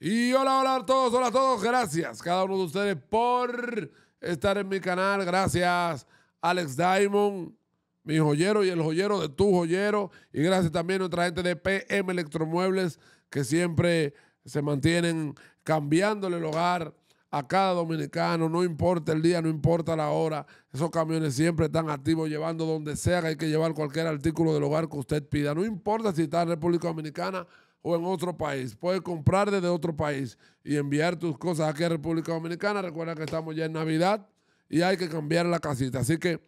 Y hola, hola a todos, hola a todos. Gracias cada uno de ustedes por estar en mi canal. Gracias, Alex Diamond, mi joyero y el joyero de tu joyero. Y gracias también a nuestra gente de PM Electromuebles que siempre se mantienen cambiándole el hogar a cada dominicano, no importa el día, no importa la hora, esos camiones siempre están activos llevando donde sea hay que llevar cualquier artículo del hogar que usted pida, no importa si está en República Dominicana o en otro país. Puedes comprar desde otro país y enviar tus cosas aquí a República Dominicana. Recuerda que estamos ya en Navidad y hay que cambiar la casita. Así que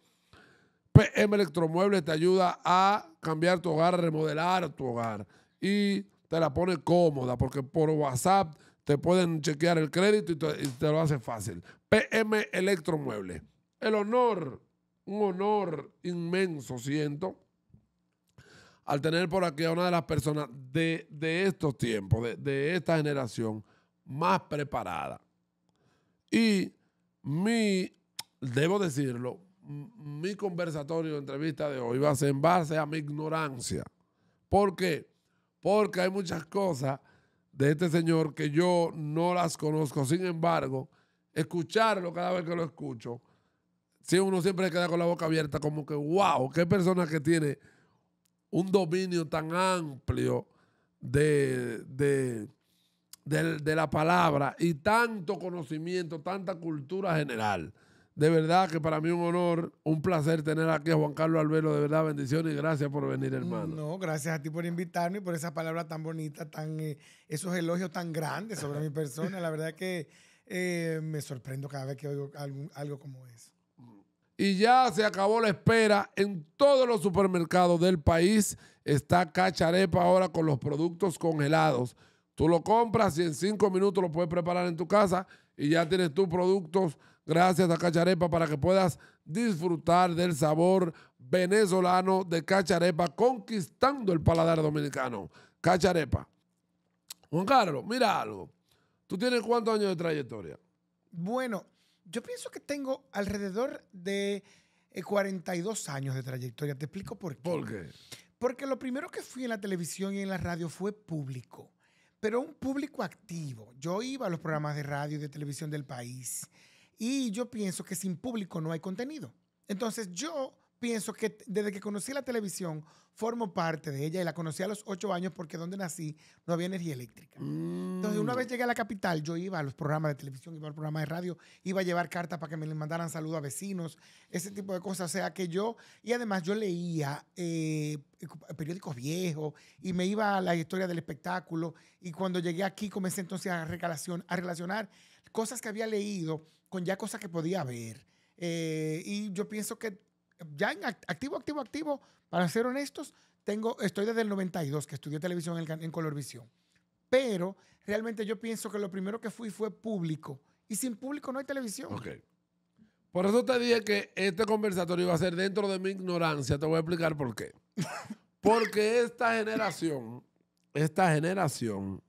PM Electromueble te ayuda a cambiar tu hogar, remodelar tu hogar y te la pone cómoda porque por WhatsApp te pueden chequear el crédito y te, lo hace fácil. PM Electromuebles. El honor, un honor inmenso siento al tener por aquí a una de las personas de, estos tiempos, de, esta generación más preparada. Y mi, debo decirlo, mi conversatorio, entrevista de hoy va a ser en base a mi ignorancia. ¿Por qué? Porque hay muchas cosas de este señor que yo no las conozco. Sin embargo, escucharlo cada vez que lo escucho, si uno siempre queda con la boca abierta, como que, wow, qué persona que tiene un dominio tan amplio de, de, la palabra y tanto conocimiento, tanta cultura general. De verdad que para mí un honor, un placer tener aquí a Juan Carlos Albelo. De verdad, bendiciones y gracias por venir, hermano. No, gracias a ti por invitarme y por esa palabra tan bonita, tan, eh, esos elogios tan grandes sobre mi persona. La verdad que eh, me sorprendo cada vez que oigo algo como eso y ya se acabó la espera en todos los supermercados del país. Está Cacharepa ahora con los productos congelados. Tú lo compras y en cinco minutos lo puedes preparar en tu casa y ya tienes tus productos gracias a Cacharepa para que puedas disfrutar del sabor venezolano de Cacharepa conquistando el paladar dominicano. Cacharepa. Juan Carlos, mira algo. ¿Tú tienes cuántos años de trayectoria? Bueno, yo pienso que tengo alrededor de 42 eh, años de trayectoria. Te explico por qué. ¿Por qué? Porque lo primero que fui en la televisión y en la radio fue público, pero un público activo. Yo iba a los programas de radio y de televisión del país y yo pienso que sin público no hay contenido. Entonces yo pienso que desde que conocí la televisión, formo parte de ella y la conocí a los ocho años porque donde nací no había energía eléctrica. Entonces, una vez mm. llegué a la capital, yo iba a los programas de televisión, iba a los programas de radio, iba a llevar cartas para que me mandaran saludos a vecinos, ese tipo de cosas. O sea, que yo, y además yo leía eh, periódicos viejos y me iba a la historia del espectáculo y cuando llegué aquí comencé entonces a, a relacionar cosas que había leído con ya cosas que podía ver. Eh, y yo pienso que ya en activo, activo, activo, para ser honestos, tengo, estoy desde el 92 que estudié televisión en, Colorvisión. Pero realmente yo pienso que lo primero que fui fue público. Y sin público no hay televisión. Por eso te dije que este conversatorio iba a ser dentro de mi ignorancia. Te voy a explicar por qué. Porque esta generación, esta generación,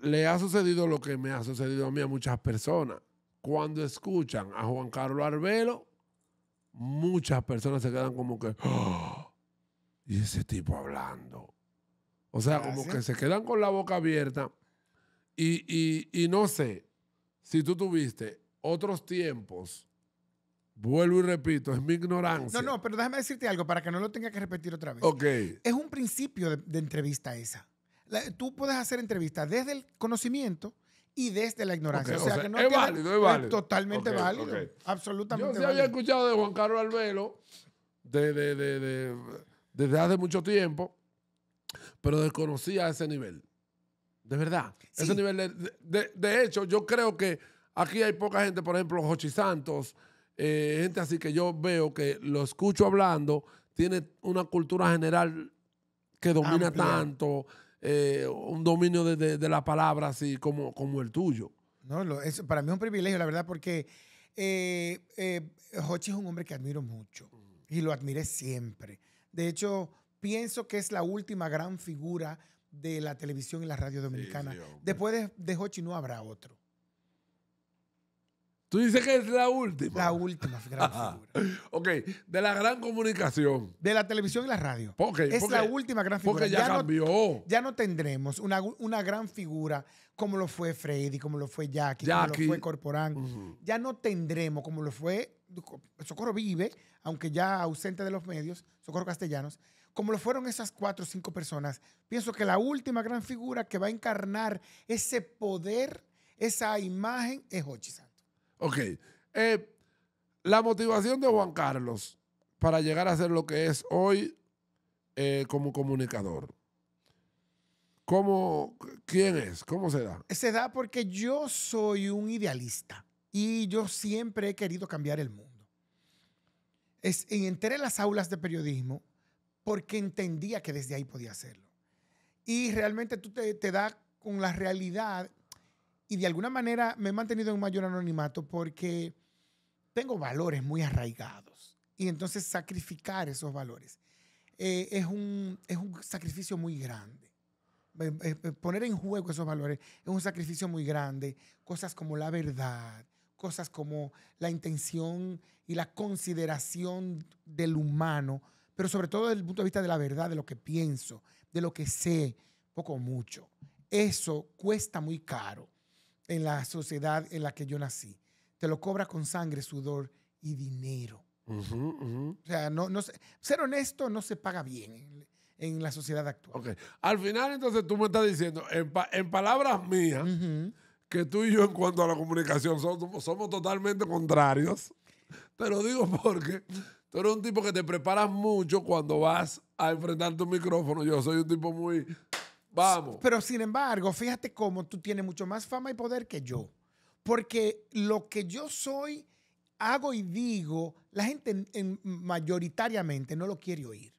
le ha sucedido lo que me ha sucedido a mí a muchas personas. Cuando escuchan a Juan Carlos Arbelo, muchas personas se quedan como que, ¡Ah! y ese tipo hablando. O sea, como que se quedan con la boca abierta y, no sé si tú tuviste otros tiempos. Vuelvo y repito, es mi ignorancia. No, no, pero déjame decirte algo para que no lo tenga que repetir otra vez. Ok. Es un principio de, entrevista esa. tú puedes hacer entrevistas desde el conocimiento, y desde la ignorancia. o sea, que no es válido, es válido. totalmente válido. Absolutamente Yo sí había escuchado de Juan Carlos Albelo desde hace mucho tiempo, pero desconocía ese nivel. De verdad. Ese nivel. De, hecho, yo creo que aquí hay poca gente, por ejemplo, Jochi Santos, eh, gente así que yo veo que lo escucho hablando, tiene una cultura general que domina tanto eh, un dominio de, de, la palabra así como, como el tuyo. No, es, para mí es un privilegio, la verdad, porque Hochi eh, eh, es un hombre que admiro mucho y lo admiré siempre. De hecho, pienso que es la última gran figura de la televisión y la radio dominicana. Después de, de Hochi no habrá otro. Tú dices que es la última. La última gran figura. ok, de la gran comunicación. De la televisión y la radio. es la última gran figura. Porque ya, cambió. No, ya no tendremos una, gran figura como lo fue Freddy, como lo fue Jackie, como lo fue Corporán. Ya no tendremos como lo fue Socorro Vive, aunque ya ausente de los medios, Socorro Castellanos. Como lo fueron esas cuatro o cinco personas, pienso que la última gran figura que va a encarnar ese poder, esa imagen, es Hochiza. Ok. Eh, la motivación de Juan Carlos para llegar a ser lo que es hoy eh, como comunicador. ¿Cómo, ¿Quién es? ¿Cómo se da? Se da porque yo soy un idealista y yo siempre he querido cambiar el mundo. y entré en las aulas de periodismo porque entendía que desde ahí podía hacerlo. Y realmente tú te, te das con la realidad y de alguna manera me he mantenido en un mayor anonimato porque tengo valores muy arraigados. Y entonces sacrificar esos valores eh, es, un, es un sacrificio muy grande. Eh, eh, poner en juego esos valores es un sacrificio muy grande. Cosas como la verdad, cosas como la intención y la consideración del humano, pero sobre todo desde el punto de vista de la verdad, de lo que pienso, de lo que sé, poco o mucho. Eso cuesta muy caro en la sociedad en la que yo nací. Te lo cobra con sangre, sudor y dinero. O sea, no, no ser honesto no se paga bien en, la sociedad actual. Okay. Al final, entonces, tú me estás diciendo, en, palabras mías, que tú y yo en cuanto a la comunicación somos, somos totalmente contrarios. Te lo digo porque tú eres un tipo que te preparas mucho cuando vas a enfrentar tu micrófono. Yo soy un tipo muy Vamos. Pero sin embargo, fíjate cómo tú tienes mucho más fama y poder que yo. Porque lo que yo soy, hago y digo, la gente en, mayoritariamente no lo quiere oír.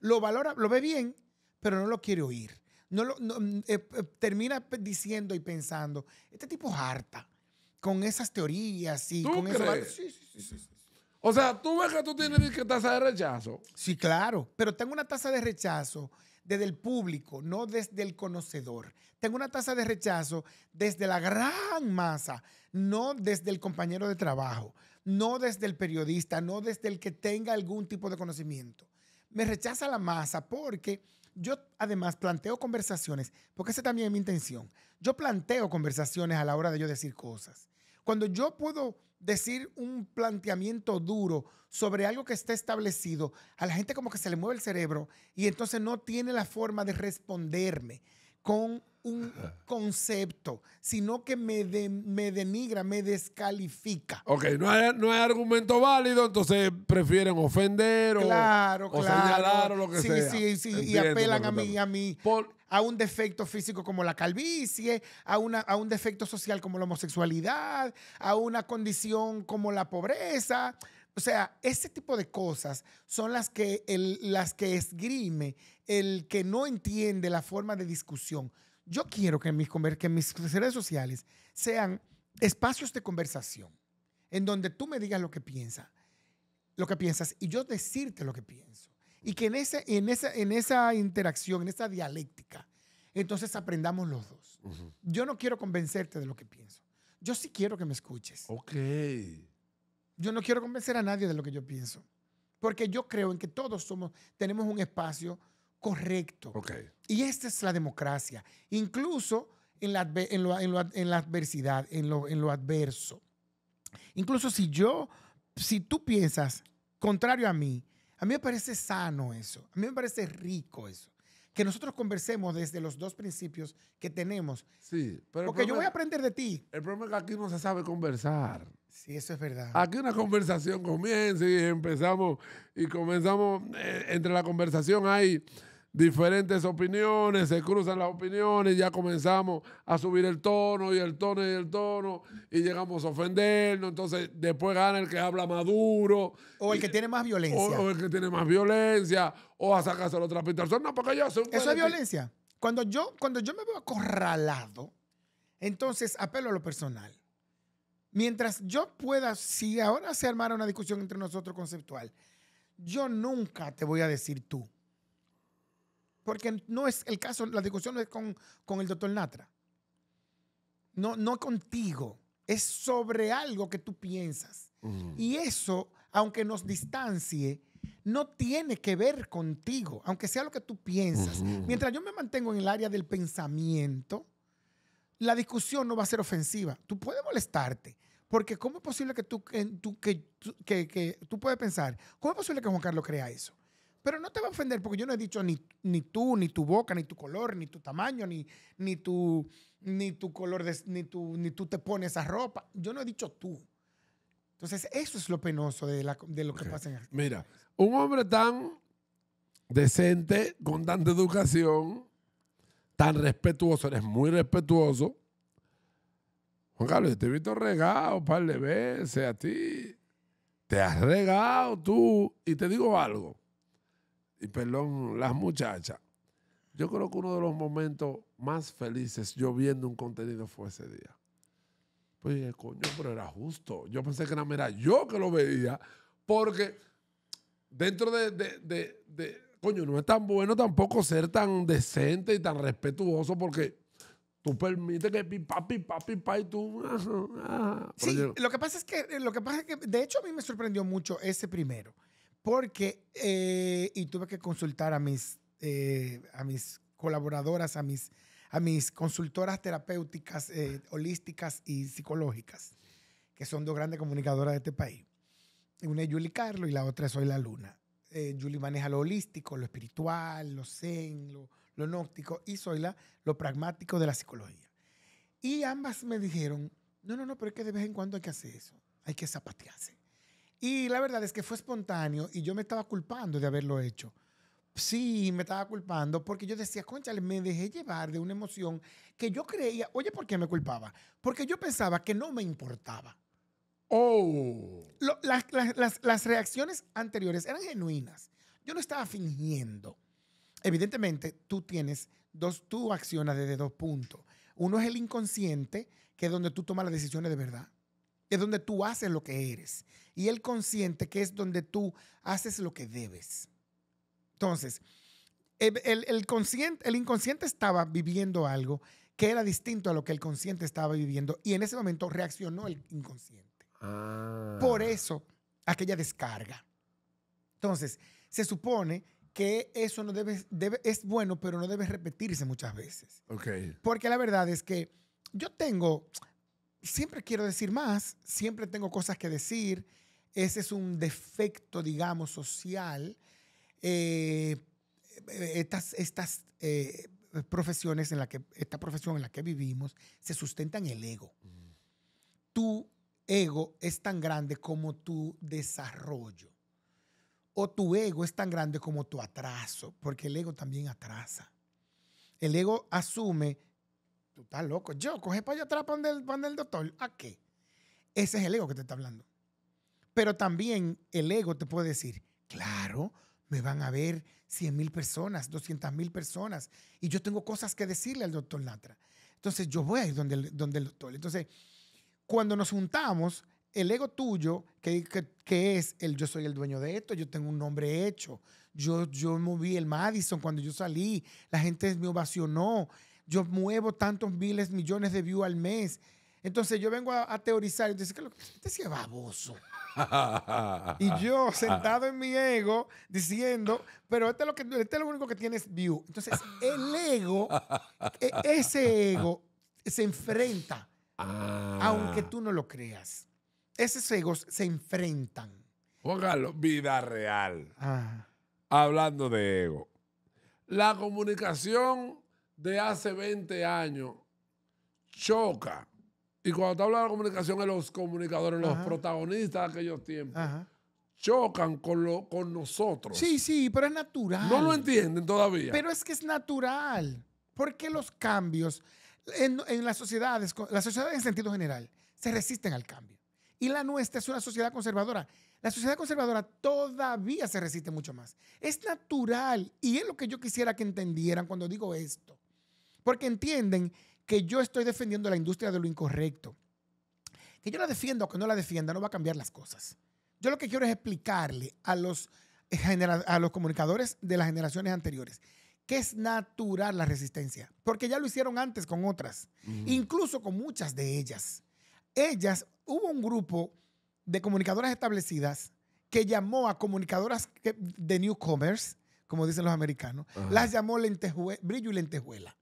Lo valora, lo ve bien, pero no lo quiere oír. No, lo, mm, eh, eh, termina diciendo y pensando, este tipo es harta con esas teorías y con O sea, tú ves que tú tienes que tasa de rechazo. Sí, claro, pero tengo una tasa de rechazo desde el público, no desde el conocedor. Tengo una tasa de rechazo desde la gran masa, no desde el compañero de trabajo, no desde el periodista, no desde el que tenga algún tipo de conocimiento. Me rechaza la masa porque yo además planteo conversaciones, porque esa también es mi intención. Yo planteo conversaciones a la hora de yo decir cosas. Cuando yo puedo decir un planteamiento duro sobre algo que está establecido, a la gente como que se le mueve el cerebro y entonces no tiene la forma de responderme con un concepto, sino que me, denigra, me descalifica. Ok, no hay, no argumento válido, entonces prefieren ofender o, señalar o lo que sea. Sí, sí, y apelan a mí, a mí. a un defecto físico como la calvicie, a, una, a un defecto social como la homosexualidad, a una condición como la pobreza. O sea, ese tipo de cosas son las que, las que esgrime el que no entiende la forma de discusión. Yo quiero que mis, que mis redes sociales sean espacios de conversación en donde tú me digas lo que piensas, lo que piensas y yo decirte lo que pienso. Y que en, esa, interacción, en esa dialéctica, entonces aprendamos los dos. Yo no quiero convencerte de lo que pienso. Yo sí quiero que me escuches. Ok. Yo no quiero convencer a nadie de lo que yo pienso. Porque yo creo en que todos somos, tenemos un espacio correcto. Y esta es la democracia, incluso en la, en la adversidad, en lo, adverso. Incluso si yo, si tú piensas contrario a mí, a mí me parece sano eso, a mí me parece rico eso. Que nosotros conversemos desde los dos principios que tenemos. Sí, pero. Porque yo voy a aprender de ti. El problema es que aquí no se sabe conversar. Sí, eso es verdad. Aquí una conversación comienza y empezamos y comenzamos, eh, entre la conversación hay diferentes opiniones, se cruzan las opiniones, ya comenzamos a subir el tono y el tono y el tono y llegamos a ofendernos, entonces después gana el que habla más duro. O el que tiene más violencia. O, el que tiene más violencia, o a sacarse la otra pinta. No, porque yo Eso es violencia. Cuando yo, cuando yo me veo acorralado, entonces apelo a lo personal. Mientras yo pueda, si ahora se armara una discusión entre nosotros conceptual, yo nunca te voy a decir tú, porque no es el caso, la discusión no es con, con el doctor Natra. No, no contigo. Es sobre algo que tú piensas. Mm. Y eso, aunque nos distancie, no tiene que ver contigo, aunque sea lo que tú piensas. Mientras yo me mantengo en el área del pensamiento, la discusión no va a ser ofensiva. Tú puedes molestarte, porque ¿cómo es posible que tú, que, que, que, que tú puedes pensar, ¿cómo es posible que Juan Carlos crea eso? Pero no te va a ofender porque yo no he dicho ni, ni tú, ni tu boca, ni tu color, ni tu tamaño, ni, ni, tu, ni tu color, ni, tu, ni tú te pones esa ropa. Yo no he dicho tú. Entonces, eso es lo penoso de, lo que pasa en Mira, un hombre tan decente, con tanta educación, tan respetuoso, eres muy respetuoso. Juan Carlos, te he visto regado un par de veces a ti. Te has regado tú. Y te digo algo y perdón, las muchachas. Yo creo que uno de los momentos más felices yo viendo un contenido fue ese día. Pues coño, pero era justo. Yo pensé que era yo que lo veía, porque dentro de, coño, no es tan bueno tampoco ser tan decente y tan respetuoso, porque tú permites que pipa, pipa, pipa y tú. Sí, lo que pasa es que, lo que pasa es que, de hecho, a mí me sorprendió mucho ese primero porque, eh, y tuve que consultar a mis, eh, a mis colaboradoras, a mis, a mis consultoras terapéuticas, eh, holísticas y psicológicas, que son dos grandes comunicadoras de este país. Una es Julie Carlo y la otra es Soy la Luna. Julie maneja lo holístico, lo espiritual, lo zen, lo, lo nóctico, y Soy la, lo pragmático de la psicología. Y ambas me dijeron, no, no, no, pero es que de vez en cuando hay que hacer eso, hay que zapatearse y la verdad es que fue espontáneo y yo me estaba culpando de haberlo hecho. Sí, me estaba culpando porque yo decía, concha, me dejé llevar de una emoción que yo creía, oye, ¿por qué me culpaba? Porque yo pensaba que no me importaba. Oh. las, las, reacciones anteriores eran genuinas. Yo no estaba fingiendo. Evidentemente, tú tienes dos, tú accionas desde dos puntos. Uno es el inconsciente, que es donde tú tomas las decisiones de verdad es donde tú haces lo que eres. Y el consciente, que es donde tú haces lo que debes. Entonces, el, consciente, el inconsciente estaba viviendo algo que era distinto a lo que el consciente estaba viviendo y en ese momento reaccionó el inconsciente. Ah. Por eso, aquella descarga. Entonces, se supone que eso no debe, es bueno, pero no debe repetirse muchas veces. Porque la verdad es que yo tengo, siempre quiero decir más, siempre tengo cosas que decir. Ese es un defecto, digamos, social. Eh, eh, estas, estas eh, profesiones en la que, esta profesión en la que vivimos se sustentan en el ego. Tu ego es tan grande como tu desarrollo. O tu ego es tan grande como tu atraso, porque el ego también atrasa. El ego asume tú estás loco. Yo, coge para allá atrás para donde pan doctor. ¿A qué? Ese es el ego que te está hablando. Pero también el ego te puede decir, claro, me van a ver 100 mil personas, 200 mil personas, y yo tengo cosas que decirle al doctor Natra. Entonces yo voy a ir donde el, donde el doctor. Entonces, cuando nos juntamos, el ego tuyo, que, que, que, es el yo soy el dueño de esto, yo tengo un nombre hecho, yo, yo moví el Madison cuando yo salí, la gente me ovacionó, yo muevo tantos miles, millones de views al mes. Entonces yo vengo a, teorizar y dice, lo este es baboso. y yo sentado en mi ego diciendo, pero este es lo, que, este lo único que tiene es view. Entonces el ego, e, ese ego se enfrenta, ah. aunque tú no lo creas. Esos egos se enfrentan. Póngalo, vida real. Hablando de ego. La comunicación de hace 20 años choca. Y cuando te habla de la comunicación, es los comunicadores, los protagonistas de aquellos tiempos, chocan con, lo, con nosotros. Sí, sí, pero es natural. No lo entienden todavía. Pero es que es natural. Porque los cambios en, las sociedades, las sociedades en sentido general, se resisten al cambio. Y la nuestra es una sociedad conservadora. La sociedad conservadora todavía se resiste mucho más. Es natural y es lo que yo quisiera que entendieran cuando digo esto. Porque entienden que yo estoy defendiendo la industria de lo incorrecto. Que yo la defienda o que no la defienda no va a cambiar las cosas. Yo lo que quiero es explicarle a los, a los comunicadores de las generaciones anteriores que es natural la resistencia, porque ya lo hicieron antes con otras, incluso con muchas de ellas. Ellas, hubo un grupo de comunicadoras establecidas que llamó a comunicadoras de newcomers, como dicen los americanos, las llamó brillo y lentejuela.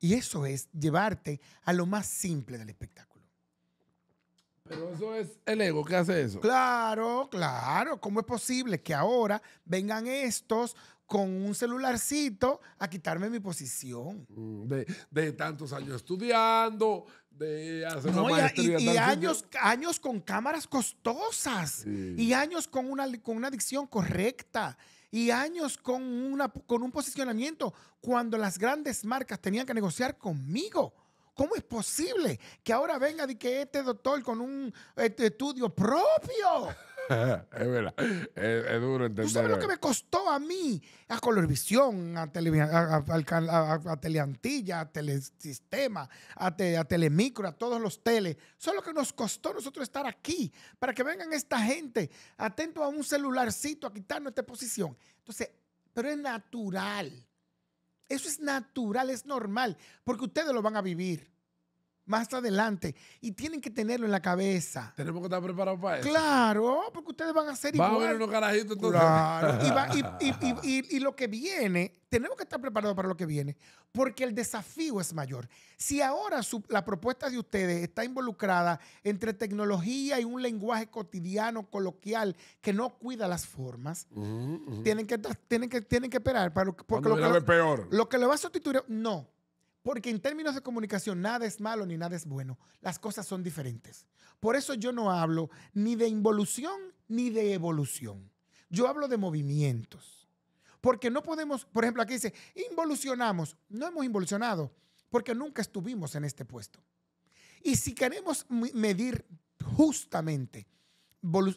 Y eso es llevarte a lo más simple del espectáculo. Pero eso es el ego que hace eso. Claro, claro. ¿Cómo es posible que ahora vengan estos con un celularcito a quitarme mi posición? Mm, de, tantos años estudiando, de hacer una y, y, y años, años con cámaras costosas y años con una, con una adicción correcta y años con, una, con un posicionamiento cuando las grandes marcas tenían que negociar conmigo. ¿Cómo es posible que ahora venga de que este doctor con un este, estudio propio es verdad. Es, duro entender. ¿Tú sabes lo que me costó a mí? A Colorvisión, a, Teleantilla, a Telesistema, a, Telemicro, a todos los teles. solo lo que nos costó nosotros estar aquí. Para que vengan esta gente atento a un celularcito a quitarnos esta posición. Entonces, pero es natural. Eso es natural, es normal. Porque ustedes lo van a vivir más adelante. Y tienen que tenerlo en la cabeza. Tenemos que estar preparados para eso. Claro, porque ustedes van a ser igual. Vamos a ver unos carajitos todos. Claro. Y, lo que viene, tenemos que estar preparados para lo que viene, porque el desafío es mayor. Si ahora la propuesta de ustedes está involucrada entre tecnología y un lenguaje cotidiano, coloquial, que no cuida las formas, Tienen, que, tienen, que, tienen que esperar. Para lo, que, lo, que va a sustituir, no. Porque en términos de comunicación nada es malo ni nada es bueno. Las cosas son diferentes. Por eso yo no hablo ni de involución ni de evolución. Yo hablo de movimientos. Porque no podemos, por ejemplo, aquí dice, involucionamos. No hemos involucionado porque nunca estuvimos en este puesto. Y si queremos medir justamente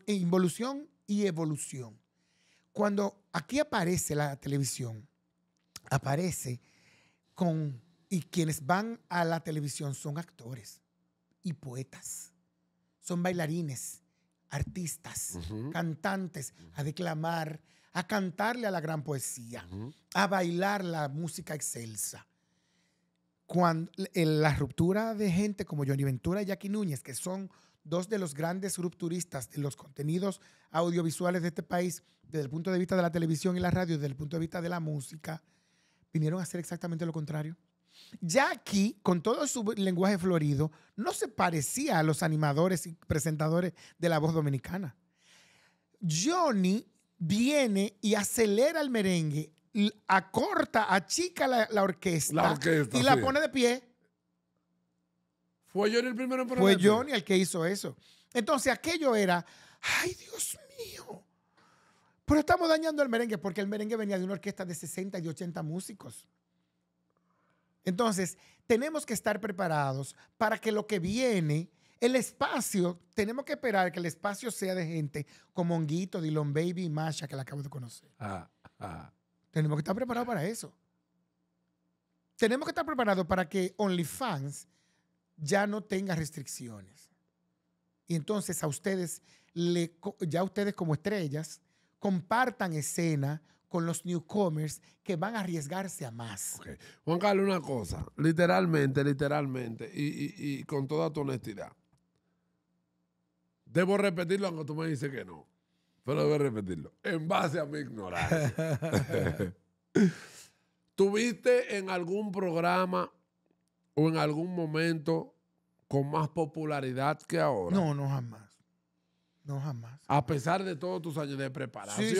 involución y evolución, cuando aquí aparece la televisión, aparece con y quienes van a la televisión son actores y poetas, son bailarines, artistas, cantantes, a declamar, a cantarle a la gran poesía, a bailar la música excelsa. Cuando, la ruptura de gente como Johnny Ventura y Jackie Núñez, que son dos de los grandes rupturistas de los contenidos audiovisuales de este país, desde el punto de vista de la televisión y la radio, desde el punto de vista de la música, vinieron a hacer exactamente lo contrario. Ya aquí, con todo su lenguaje florido, no se parecía a los animadores y presentadores de La Voz Dominicana. Johnny viene y acelera el merengue, acorta, achica la, la, orquesta, y la pone de pie. ¿Fue Johnny el primero en poner Fue Johnny el que hizo eso. Entonces aquello era, ay Dios mío, pero estamos dañando el merengue porque el merengue venía de una orquesta de 60 y 80 músicos. Entonces, tenemos que estar preparados para que lo que viene, el espacio, tenemos que esperar que el espacio sea de gente como Honguito, Dylan Baby y Masha, que la acabo de conocer. Ah, ah. Tenemos que estar preparados para eso. Tenemos que estar preparados para que OnlyFans ya no tenga restricciones. Y entonces a ustedes, ya ustedes como estrellas, compartan escena, con los newcomers que van a arriesgarse a más. Juan Carlos, una cosa, literalmente, literalmente, y, con toda tu honestidad. Debo repetirlo aunque tú me dices que no, pero debo repetirlo, en base a mi ignorancia. ¿Tuviste en algún programa o en algún momento con más popularidad que ahora? No, no, jamás. No, jamás. A pesar de todos tus años de preparación.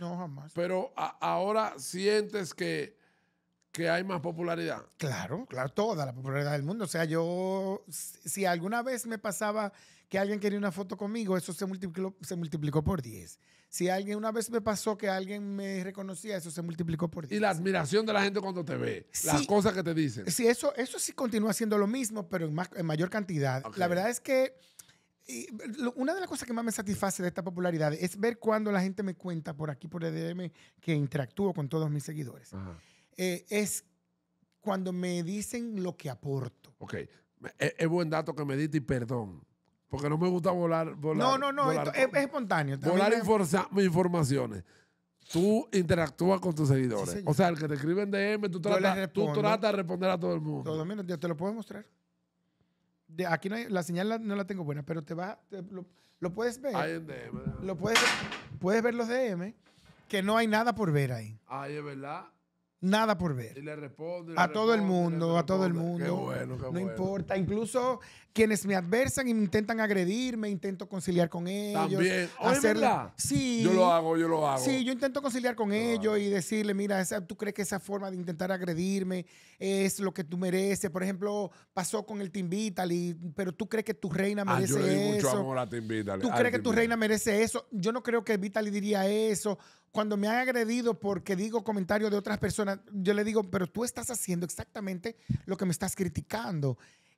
no, jamás. Pero ahora sientes que, que hay más popularidad. Claro, claro, toda la popularidad del mundo. O sea, yo, si alguna vez me pasaba que alguien quería una foto conmigo, eso se multiplicó, se multiplicó por 10. Si alguien una vez me pasó que alguien me reconocía, eso se multiplicó por 10. Y la admiración de la gente cuando te ve, las cosas que te dicen. Sí, eso, eso sí continúa siendo lo mismo, pero en, mayor cantidad. La verdad es que una de las cosas que más me satisface de esta popularidad es ver cuando la gente me cuenta por aquí, por el DM, que interactúo con todos mis seguidores. Eh, es cuando me dicen lo que aporto. Ok, e, es, buen dato que me diste y perdón. Porque no me gusta volar. no, no, no, es, espontáneo. Volar es... mis informaciones. Tú interactúas con tus seguidores. o sea, el que te escribe en DM, tú tratas, de responder a todo el mundo. Todo, yo te lo puedo mostrar de, aquí no la señal no la tengo buena, pero te va, lo, puedes ver. DM. Lo puedes, puedes ver los DM, que no hay nada por ver ahí. Ay, es verdad. Nada por ver. Y le responde. a, todo el mundo, a todo el mundo. No importa. Incluso quienes me adversan y intentan agredirme, intento conciliar con ellos. También. Hacerla. Sí. Yo lo hago, yo lo hago. Sí, yo intento conciliar con ellos y decirle, mira, tú crees que esa forma de intentar agredirme es lo que tú mereces. Por ejemplo, pasó con el Team Vitaly, pero tú crees que tu reina ah, merece eso. yo le di mucho Amor a Team Vitaly. tú crees que tu reina merece eso. Yo no creo que Vitaly diría eso cuando me han agredido porque digo comentarios de otras personas, yo le digo, pero tú estás haciendo exactamente lo que me estás criticando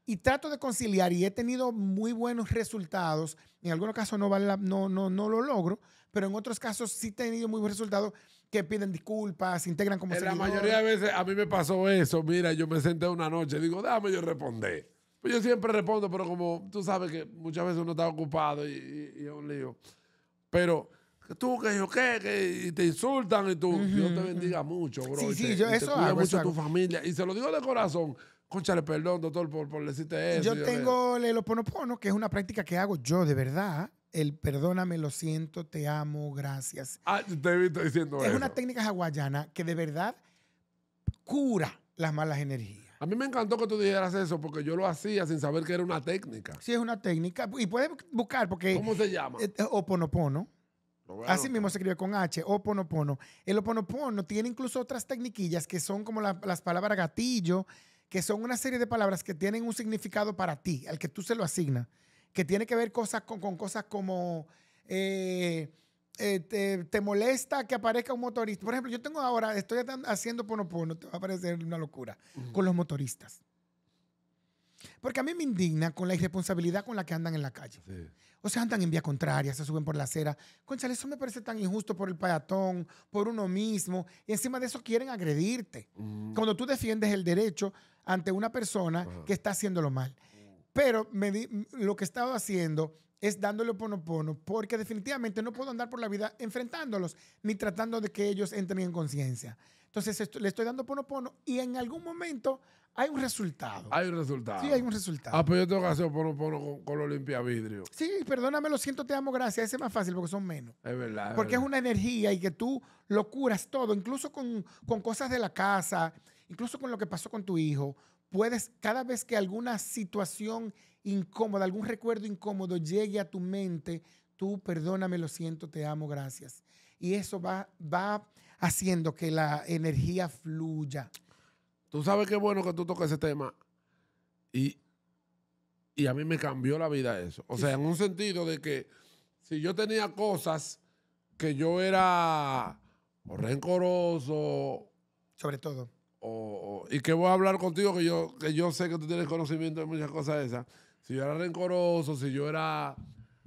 y trato de conciliar y he tenido muy buenos resultados. En algunos casos no, no, no, no lo logro, pero en otros casos sí he tenido muy buenos resultados que piden disculpas, se integran como seguidores. La mayoría de veces a mí me pasó eso. Mira, yo me senté una noche, digo, dame yo responder. Pues yo siempre respondo, pero como tú sabes que muchas veces uno está ocupado y, es un lío. Pero tú que yo qué, que y te insultan y tú, uh Dios te bendiga mucho, bro. Sí, sí, yo eso, hago, mucho tu familia. Y se lo digo de corazón, conchale, perdón, doctor, por, decirte eso. Yo tengo el oponopono, que es una práctica que hago yo de verdad. El perdóname, lo siento, te amo, gracias. Ah, te he visto diciendo es eso. Es una técnica hawaiana que de verdad cura las malas energías. A mí me encantó que tú dijeras eso porque yo lo hacía sin saber que era una técnica. Sí, es una técnica. Y puedes buscar porque... ¿Cómo se llama? Eh, eh, oponopono. Así mismo se escribe con H, oponopono. El oponopono tiene incluso otras tecniquillas que son como las palabras gatillo, que son una serie de palabras que tienen un significado para ti, al que tú se lo asignas, que tiene que ver cosas con, cosas como eh, eh, te, molesta que aparezca un motorista. Por ejemplo, yo tengo ahora, estoy haciendo ponopono, te va a parecer una locura, con los motoristas. Porque a mí me indigna con la irresponsabilidad con la que andan en la calle. O sea, andan en vía contraria, se suben por la acera. Conchale, eso me parece tan injusto por el peatón, por uno mismo. Y encima de eso quieren agredirte. Mm. Cuando tú defiendes el derecho ante una persona que está haciéndolo mal. Pero lo que he estado haciendo es dándole ponopono, porque definitivamente no puedo andar por la vida enfrentándolos ni tratando de que ellos entren en conciencia. Entonces le estoy dando ponopono y en algún momento hay un resultado. Hay un resultado. Sí, hay un resultado. Ah, pero yo tengo que hacer ponopono con, con los vidrio. Sí, perdóname, lo siento, te amo, gracias. es más fácil porque son menos. Es verdad. porque es una energía y que tú lo curas todo, incluso con, con cosas de la casa, incluso con lo que pasó con tu hijo. Puedes, cada vez que alguna situación incómoda, algún recuerdo incómodo llegue a tu mente, tú perdóname, lo siento, te amo, gracias. Y eso va, va haciendo que la energía fluya. Tú sabes qué bueno que tú tocas ese tema. Y, a mí me cambió la vida eso. O sea, en un sentido de que si yo tenía cosas que yo era rencoroso. Sobre todo. y que voy a hablar contigo, que yo, que yo sé que tú tienes conocimiento de muchas cosas de esas. Si yo era rencoroso, si yo era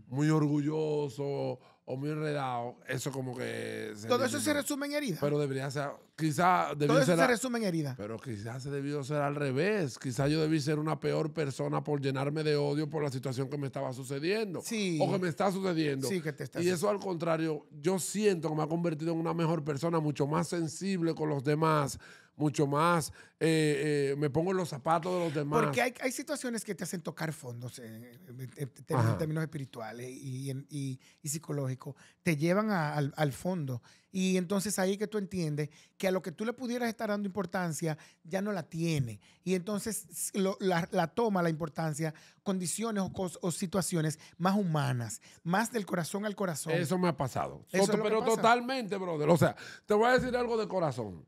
muy orgulloso o muy enredado, eso como que... Todo eso se resume en herida? Pero debería ser, quizá... Todo eso se resume en herida? Pero quizás se debió ser al revés. Quizás yo debí ser una peor persona por llenarme de odio por la situación que me estaba sucediendo. Sí. O que me está sucediendo. Sí, que te está Y eso al contrario, yo siento que me ha convertido en una mejor persona, mucho más sensible con los demás, mucho más, eh, eh, me pongo en los zapatos de los demás. Porque hay, hay situaciones que te hacen tocar fondos eh, en, términos, espirituales y, y, psicológicos, te llevan al, fondo. Y entonces ahí que tú entiendes que a lo que tú le pudieras estar dando importancia ya no la tiene. Y entonces la, toma la importancia condiciones o, o, situaciones más humanas, más del corazón al corazón. Eso me ha pasado. pero totalmente, brother. O sea, te voy a decir algo de corazón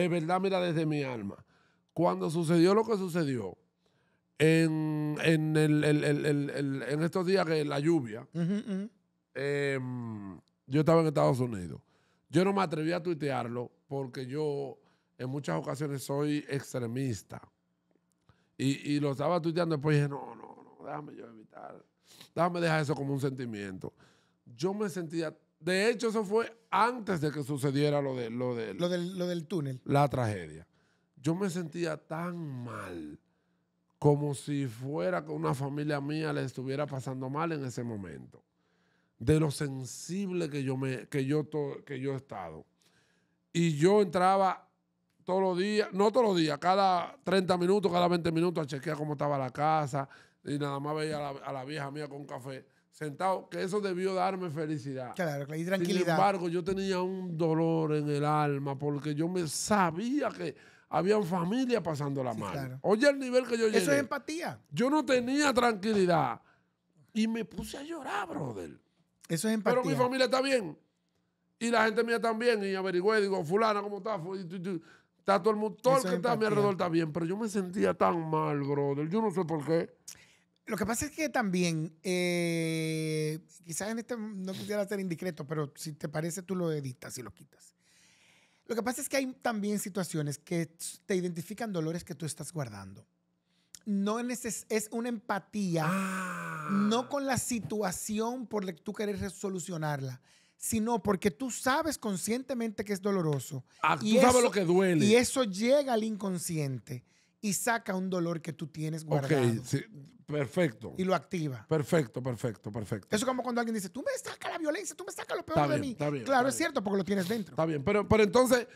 de verdad, mira, desde mi alma. Cuando sucedió lo que sucedió, en, en, estos días que la lluvia, em, yo estaba en Estados Unidos. Yo no me atreví a tuitearlo porque yo en muchas ocasiones soy extremista. Y, lo estaba tuiteando, después dije, no, no, no, déjame yo evitar, déjame dejar eso como un sentimiento. Yo me sentía de hecho, eso fue antes de que sucediera lo, de, lo, del, túnel. La tragedia. Yo me sentía tan mal, como si fuera que una familia mía le estuviera pasando mal en ese momento. De lo sensible que yo, me, que yo, que yo he estado. Y yo entraba todos los días, no todos los días, cada 30 minutos, cada 20 minutos a chequear cómo estaba la casa. Y nada más veía a la, a la vieja mía con café sentado, que eso debió darme felicidad. Claro, y tranquilidad. Sin embargo, yo tenía un dolor en el alma porque yo me sabía que había familia pasando la mala. mano. Oye, el nivel que yo llegué. Eso es empatía. Yo no tenía tranquilidad y me puse a llorar, brother. Eso es empatía. Pero mi familia está bien y la gente mía también. Y averigüé, digo, fulana, ¿cómo está? Está todo el mundo, que está a mi alrededor está bien. Pero yo me sentía tan mal, brother. Yo no sé por qué. Lo que pasa es que también, eh, quizás en este no quisiera ser indiscreto, pero si te parece, tú lo editas y lo quitas. Lo que pasa es que hay también situaciones que te identifican dolores que tú estás guardando. No es una empatía, no ah. con la situación por la que tú querés resolucionarla, sino porque tú sabes conscientemente que es doloroso. Ah, tú sabes lo que duele. Y eso llega al inconsciente y saca un dolor que tú tienes guardado. perfecto. Y lo activa. Perfecto, perfecto, perfecto. Eso es como cuando alguien dice, tú me sacas la violencia, tú me sacas lo peor de mí. Está bien, claro, es cierto, porque lo tienes dentro. Está bien, pero, entonces,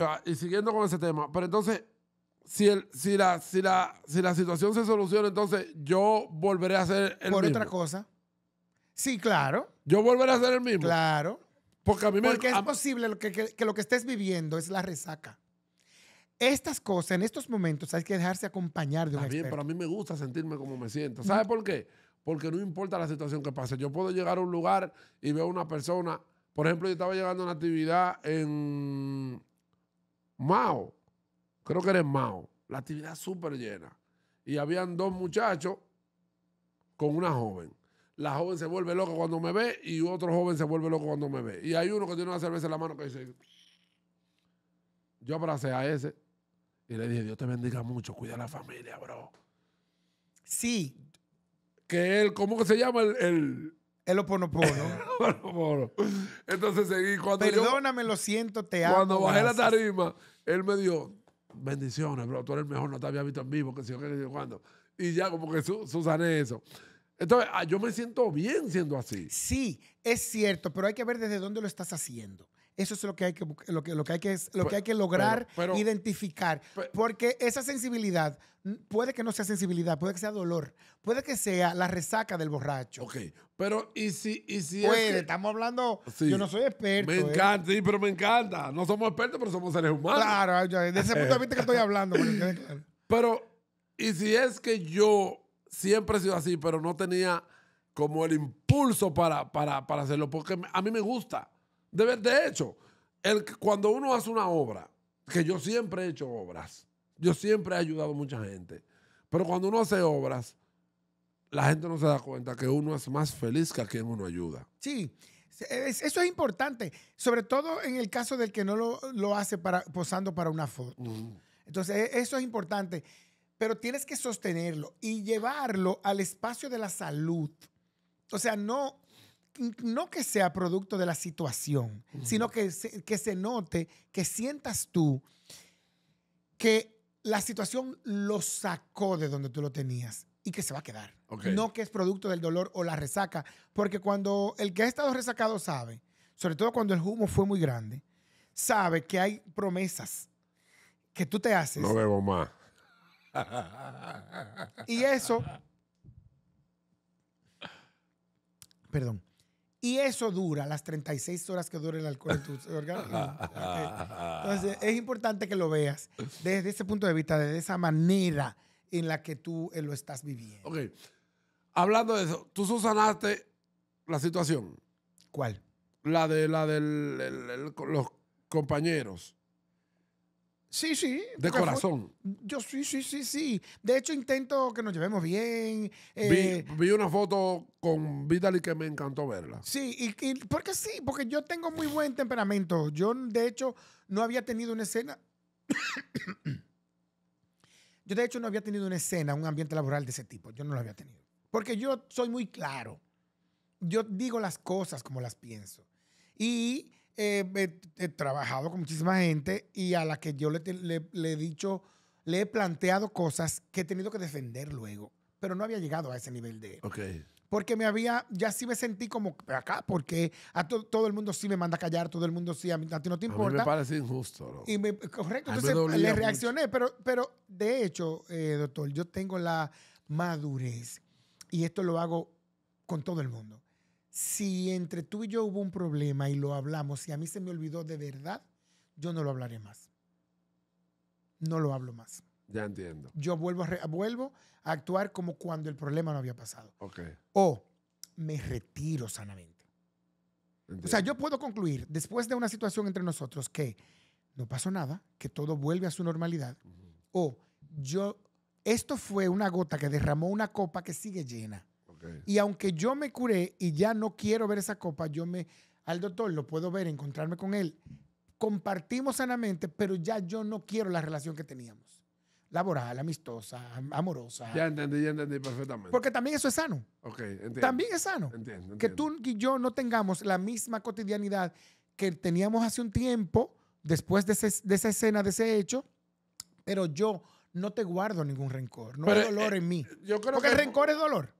ah, y, siguiendo con ese tema, pero entonces, si, si, la, si, la, situación se soluciona, entonces yo volveré a hacer el Por otra cosa. Sí, claro. Yo volveré a hacer el mismo. Claro. Porque a mí es posible que lo que estés viviendo es la resaca. Estas cosas, en estos momentos, hay que dejarse acompañar de un Está bien, Pero a mí me gusta sentirme como me siento. Mm. ¿Sabe por qué? Porque no importa la situación que pase. Yo puedo llegar a un lugar y veo a una persona. Por ejemplo, yo estaba llegando a una actividad en Mao. Creo que era en Mao. La actividad súper llena. Y habían dos muchachos con una joven. La joven se vuelve loca cuando me ve y otro joven se vuelve loco cuando me ve. Y hay uno que tiene una cerveza en la mano que dice... Yo abracé a ese y le dije, Dios te bendiga mucho, cuida la familia, bro. Sí. Que él, ¿cómo que se llama? El, el... El oponoporo. Entonces seguí. Cuando Perdóname, lo siento, te amo. Cuando bajé la tarima, él me dio bendiciones, bro. Tú eres el mejor, no te había visto en vivo, que si yo qué, cuando. Y ya como que susané eso. Entonces, ah, yo me siento bien siendo así. Sí, es cierto, pero hay que ver desde dónde lo estás haciendo. Eso es lo que hay que, lo que, lo que, hay que, lo que, hay que lograr identificar. porque esa sensibilidad puede que no sea sensibilidad, puede que sea dolor, puede que sea la resaca del borracho. Ok, pero ¿y si, y si es pues, que, estamos hablando, yo no soy experto. Me ¿eh? encanta, sí, pero me encanta. No somos expertos, pero somos seres humanos. Claro, desde ese punto de vista que estoy hablando. Pero, ¿y si es que yo siempre he sido así, pero no tenía como el impulso para, para hacerlo? Porque a mí me gusta. De, de hecho, el, cuando uno hace una obra, que yo siempre he hecho obras, yo siempre he ayudado a mucha gente, pero cuando uno hace obras, la gente no se da cuenta que uno es más feliz que a quien uno ayuda. Sí, eso es importante, sobre todo en el caso del que no lo, hace para, posando para una foto. Entonces, e, eso es importante, pero tienes que sostenerlo y llevarlo al espacio de la salud. O sea, no no que sea producto de la situación, sino que se, que se note, que sientas tú que la situación lo sacó de donde tú lo tenías y que se va a quedar. No que es producto del dolor o la resaca, porque cuando el que ha estado resacado sabe, sobre todo cuando el humo fue muy grande, sabe que hay promesas que tú te haces. No bebo más. y eso... Perdón y eso dura las 36 horas que dura el alcohol en tu organismo. Entonces, es importante que lo veas desde ese punto de vista, desde esa manera en la que tú eh, lo estás viviendo. Ok. Hablando de eso, tú susanaste la situación. ¿Cuál? La de la del los compañeros. Sí, sí. De corazón. yo sí, sí, sí, sí. De hecho, intento que nos llevemos bien. vi, eh, una foto con Vitaly que me encantó verla. Sí, y, y, porque sí, porque yo tengo muy buen temperamento. Yo, de hecho, no había tenido una escena. yo, de hecho, no había tenido una escena, un ambiente laboral de ese tipo. Yo no lo había tenido. Porque yo soy muy claro. Yo digo las cosas como las pienso. Y eh, he, trabajado con muchísima gente y a la que yo le, he dicho, le he planteado cosas que he tenido que defender luego, pero no había llegado a ese nivel de... Okay. Porque me había, ya sí me sentí como acá, porque a todo el mundo sí me manda a callar, todo el mundo sí, a ti no te importa. A me parece injusto, ¿no? Y correcto, entonces le reaccioné, pero, pero de hecho, eh, doctor, yo tengo la madurez y esto lo hago con todo el mundo si entre tú y yo hubo un problema y lo hablamos y a mí se me olvidó de verdad, yo no lo hablaré más. No lo hablo más. Ya entiendo. Yo vuelvo a, actuar como cuando el problema no había pasado. O me retiro sanamente. O sea, yo puedo concluir después de una situación entre nosotros que no pasó nada, que todo vuelve a su normalidad, o yo, esto fue una gota que derramó una copa que sigue llena. Y aunque yo me curé y ya no quiero ver esa copa, yo me al doctor lo puedo ver, encontrarme con él. Compartimos sanamente, pero ya yo no quiero la relación que teníamos. Laboral, amistosa, amorosa. Ya entendí, ya entendí perfectamente. Porque también eso es sano. Ok, entiendo. También es sano. Entiendo, entiendo. Que tú y yo no tengamos la misma cotidianidad que teníamos hace un tiempo, después de, esa escena, de ese hecho, pero yo no te guardo ningún rencor, no hay dolor eh, en mí. Yo creo Porque que el rencor es dolor.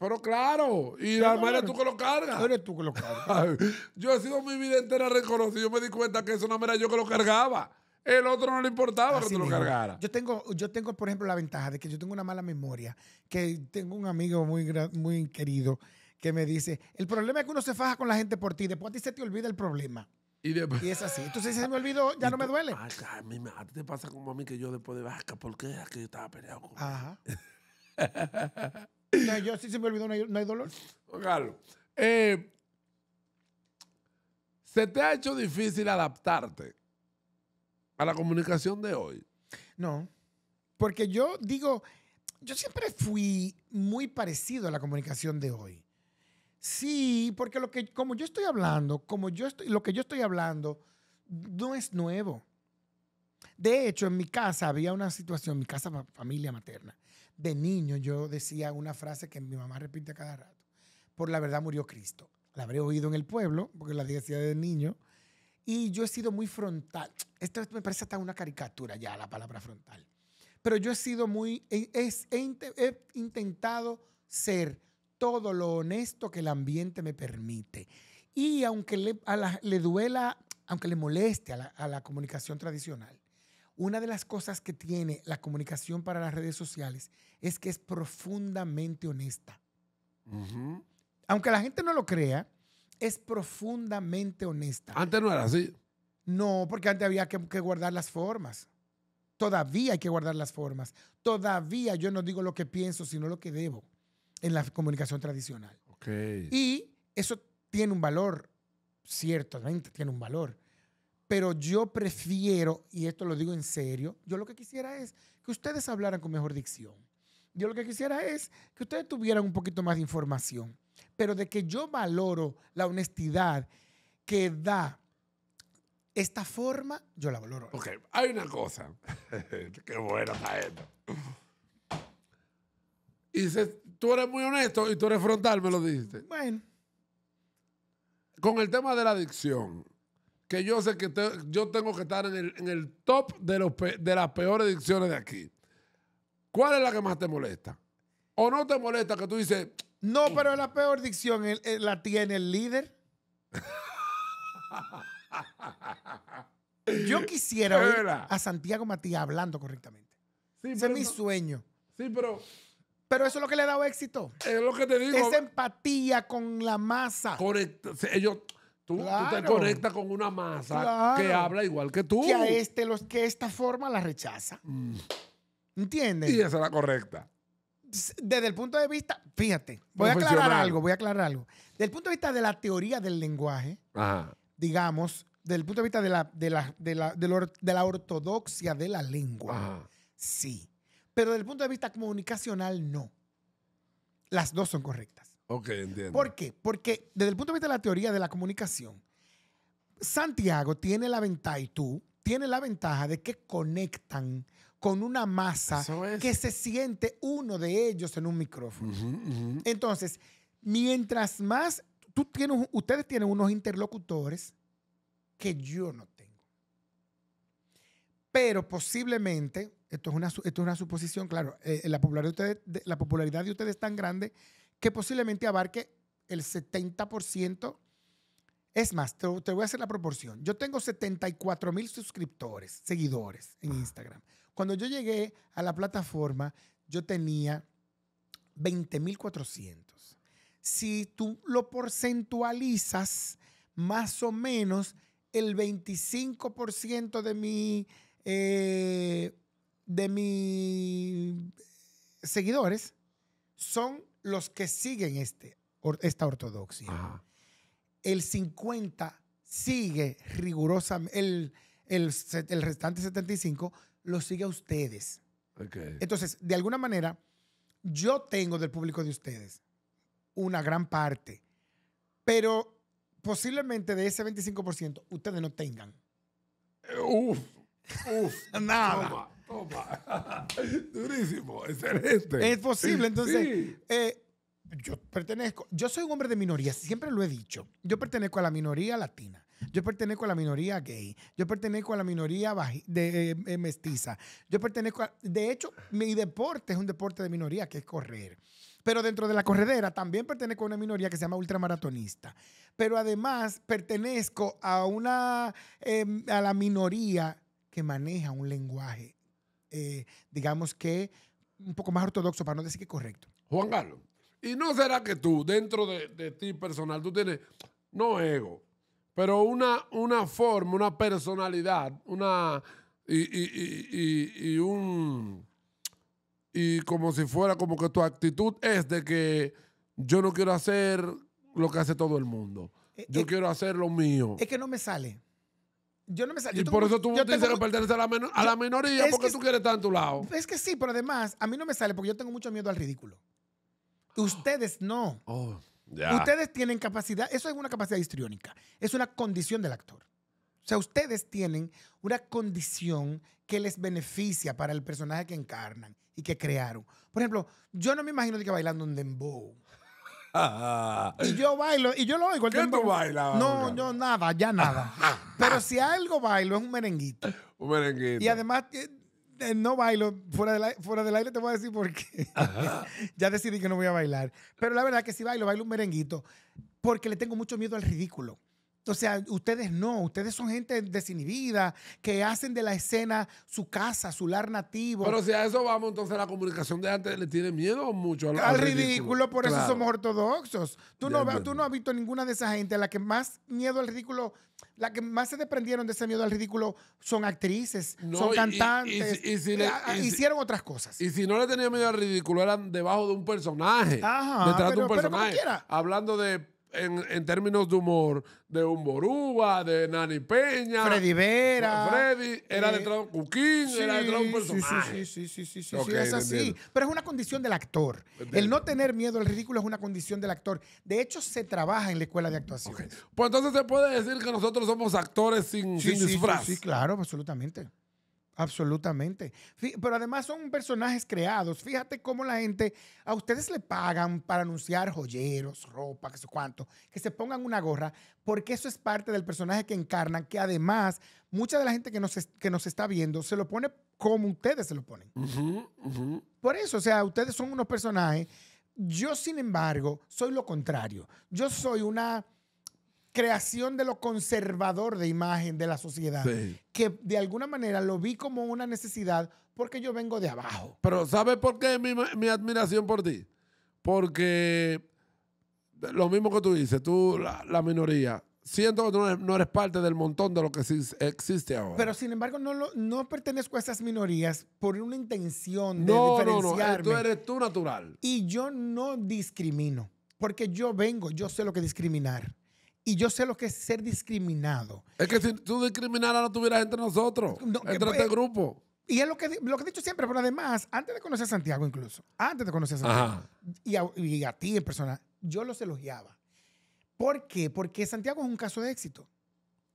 Pero claro, y la manera tú que lo cargas. Eres tú que lo cargas. yo he sido mi vida entera reconocido. Yo me di cuenta que eso no era yo que lo cargaba. El otro no le importaba que tú lo cargara. Yo tengo, yo tengo, por ejemplo, la ventaja de que yo tengo una mala memoria. Que tengo un amigo muy, muy querido que me dice: el problema es que uno se faja con la gente por ti. Después a ti se te olvida el problema. Y, es así. Entonces, si se me olvidó, ya no me duele. Ay, a, a ti te pasa como a mí que yo después de vasca, ¿por qué? Es que yo estaba peleado con. Ajá. No, yo sí se me olvidó, no hay, dolor. Claro. Eh, ¿Se te ha hecho difícil adaptarte a la comunicación de hoy? No, porque yo digo, yo siempre fui muy parecido a la comunicación de hoy. Sí, porque lo que, como yo estoy hablando, como yo estoy, lo que yo estoy hablando no es nuevo. De hecho, en mi casa había una situación, mi casa familia materna, de niño yo decía una frase que mi mamá repite cada rato. Por la verdad murió Cristo. La habré oído en el pueblo, porque la decía de niño. Y yo he sido muy frontal. Esto me parece hasta una caricatura ya, la palabra frontal. Pero yo he sido muy, he, he, intentado ser todo lo honesto que el ambiente me permite. Y aunque le, a le duela, aunque le moleste a la comunicación tradicional, una de las cosas que tiene la comunicación para las redes sociales es que es profundamente honesta. Aunque la gente no lo crea, es profundamente honesta. Antes no era así. No, porque antes había que, guardar las formas. Todavía hay que guardar las formas. Todavía yo no digo lo que pienso, sino lo que debo en la comunicación tradicional. Y eso tiene un valor, ciertamente tiene un valor pero yo prefiero, y esto lo digo en serio, yo lo que quisiera es que ustedes hablaran con mejor dicción. Yo lo que quisiera es que ustedes tuvieran un poquito más de información, pero de que yo valoro la honestidad que da esta forma, yo la valoro. Ok, hay una cosa. Qué bueno está esto. Y dices, tú eres muy honesto y tú eres frontal, me lo dijiste. Bueno. Con el tema de la adicción, que yo sé que yo tengo que estar en el, top de, los de las peores dicciones de aquí. ¿Cuál es la que más te molesta? ¿O no te molesta que tú dices... No, eh, pero la peor dicción eh, eh, la tiene el líder. yo quisiera ver a Santiago Matías hablando correctamente. es mi sueño. Sí, pero... Pero eso es lo que le ha dado éxito. Es lo que te digo. Es empatía con la masa. Correcto. Ellos... Tú, te conectas con una masa que habla igual que tú. Que a este, los, que esta forma la rechaza. entiende mm. ¿Entiendes? Y esa es la correcta. Desde el punto de vista, fíjate, voy a aclarar algo, voy a aclarar algo. Desde el punto de vista de la teoría del lenguaje, digamos, desde el punto de vista de la, de la, ortodoxia de la lengua, sí. Pero desde el punto de vista comunicacional, no. Las dos son correctas. Ok, entiendo. ¿Por qué? Porque desde el punto de vista de la teoría de la comunicación, Santiago tiene la ventaja, y tú, tiene la ventaja de que conectan con una masa que se siente uno de ellos en un micrófono. Entonces, mientras más tú tienes, ustedes tienen unos interlocutores que yo no tengo. Pero posiblemente, esto es una, una suposición, claro, eh, eh, la, popularidad la popularidad de ustedes es tan grande que posiblemente abarque el 70%. Es más, te, voy a hacer la proporción. Yo tengo 74 mil suscriptores, seguidores en Instagram. Cuando yo llegué a la plataforma, yo tenía 20.400. Si tú lo porcentualizas, más o menos el 25% de eh, de mis seguidores son los que siguen este, esta ortodoxia, el 50 sigue rigurosamente, el, restante 75 lo sigue a ustedes. Entonces, de alguna manera, yo tengo del público de ustedes una gran parte, pero posiblemente de ese 25% ustedes no tengan. Eh, uf, uf, nada. Durísimo, excelente. Es posible, entonces. Eh, yo pertenezco, yo soy un hombre de minoría, siempre lo he dicho. Yo pertenezco a la minoría latina, yo pertenezco a la minoría gay, yo pertenezco a la minoría de, eh, eh, mestiza, yo pertenezco a, de hecho, mi deporte es un deporte de minoría que es correr. Pero dentro de la corredera también pertenezco a una minoría que se llama ultramaratonista. Pero además pertenezco a una, em, a la minoría que maneja un lenguaje eh, digamos que, un poco más ortodoxo, para no decir que correcto. Juan Carlos, ¿y no será que tú, dentro de, ti personal, tú tienes, no ego, pero una, una forma, una personalidad, una... y, un y como si fuera como que tu actitud es de que yo no quiero hacer lo que hace todo el mundo. Eh, yo eh, quiero hacer lo mío. Es que no me sale yo no me Y por eso tú dices que a la, minoría porque tú quieres estar en tu lado. Es que sí, pero además, a mí no me sale porque yo tengo mucho miedo al ridículo. Ustedes no. Oh, ustedes tienen capacidad, eso es una capacidad histriónica, es una condición del actor. O sea, ustedes tienen una condición que les beneficia para el personaje que encarnan y que crearon. Por ejemplo, yo no me imagino de que bailando un dembow. y yo bailo, y yo lo oigo. El ¿Qué tú No, yo nada, ya nada. Pero si algo bailo es un merenguito. Un merenguito. Y además eh, eh, no bailo fuera del, aire, fuera del aire te voy a decir por qué ya decidí que no voy a bailar pero la verdad que si bailo bailo un merenguito porque le tengo mucho miedo al ridículo o sea, ustedes no, ustedes son gente desinhibida, que hacen de la escena su casa, su lar nativo. Pero si a eso vamos, entonces la comunicación de antes le tiene miedo mucho al, al ridículo, por eso somos ortodoxos. Tú no, tú no has visto ninguna de esa gente, la que más miedo al ridículo, la que más se desprendieron de ese miedo al ridículo son actrices, son cantantes, hicieron otras cosas. Y si no le tenían miedo al ridículo, eran debajo de un personaje, detrás de un personaje, hablando de en, en, términos de humor, de un Borúa, de Nani Peña. Freddy Vera. Freddy, era detrás eh, de Cuquín, sí, era detrás de un personaje. Sí, sí, sí, sí, sí, sí es así. Pero es una condición del actor. El no tener miedo al ridículo es una condición del actor. De hecho, se trabaja en la escuela de actuación. Pues entonces se puede decir que nosotros somos actores sin, sin disfraz. sí, claro, absolutamente. Absolutamente. Pero además son personajes creados. Fíjate cómo la gente, a ustedes le pagan para anunciar joyeros, ropa, qué sé cuánto, que se pongan una gorra, porque eso es parte del personaje que encarnan, que además mucha de la gente que nos, que nos está viendo se lo pone como ustedes se lo ponen. Por eso, o sea, ustedes son unos personajes. Yo, sin embargo, soy lo contrario. Yo soy una creación de lo conservador de imagen de la sociedad, que de alguna manera lo vi como una necesidad porque yo vengo de abajo. Pero ¿sabes por qué mi, admiración por ti? Porque lo mismo que tú dices, tú, la, minoría, siento que tú no eres, parte del montón de lo que existe ahora. Pero sin embargo, no, no pertenezco a esas minorías por una intención de no, diferenciarme. No, no, tú eres tú natural. Y yo no discrimino, porque yo vengo, yo sé lo que discriminar y yo sé lo que es ser discriminado. Es que si tú discriminaras no tuvieras entre nosotros, entre pues, este grupo. Y es lo que, lo que he dicho siempre, pero además, antes de conocer a Santiago incluso, antes de conocer a Santiago, y a, ti en persona, yo los elogiaba. ¿Por qué? Porque Santiago es un caso de éxito.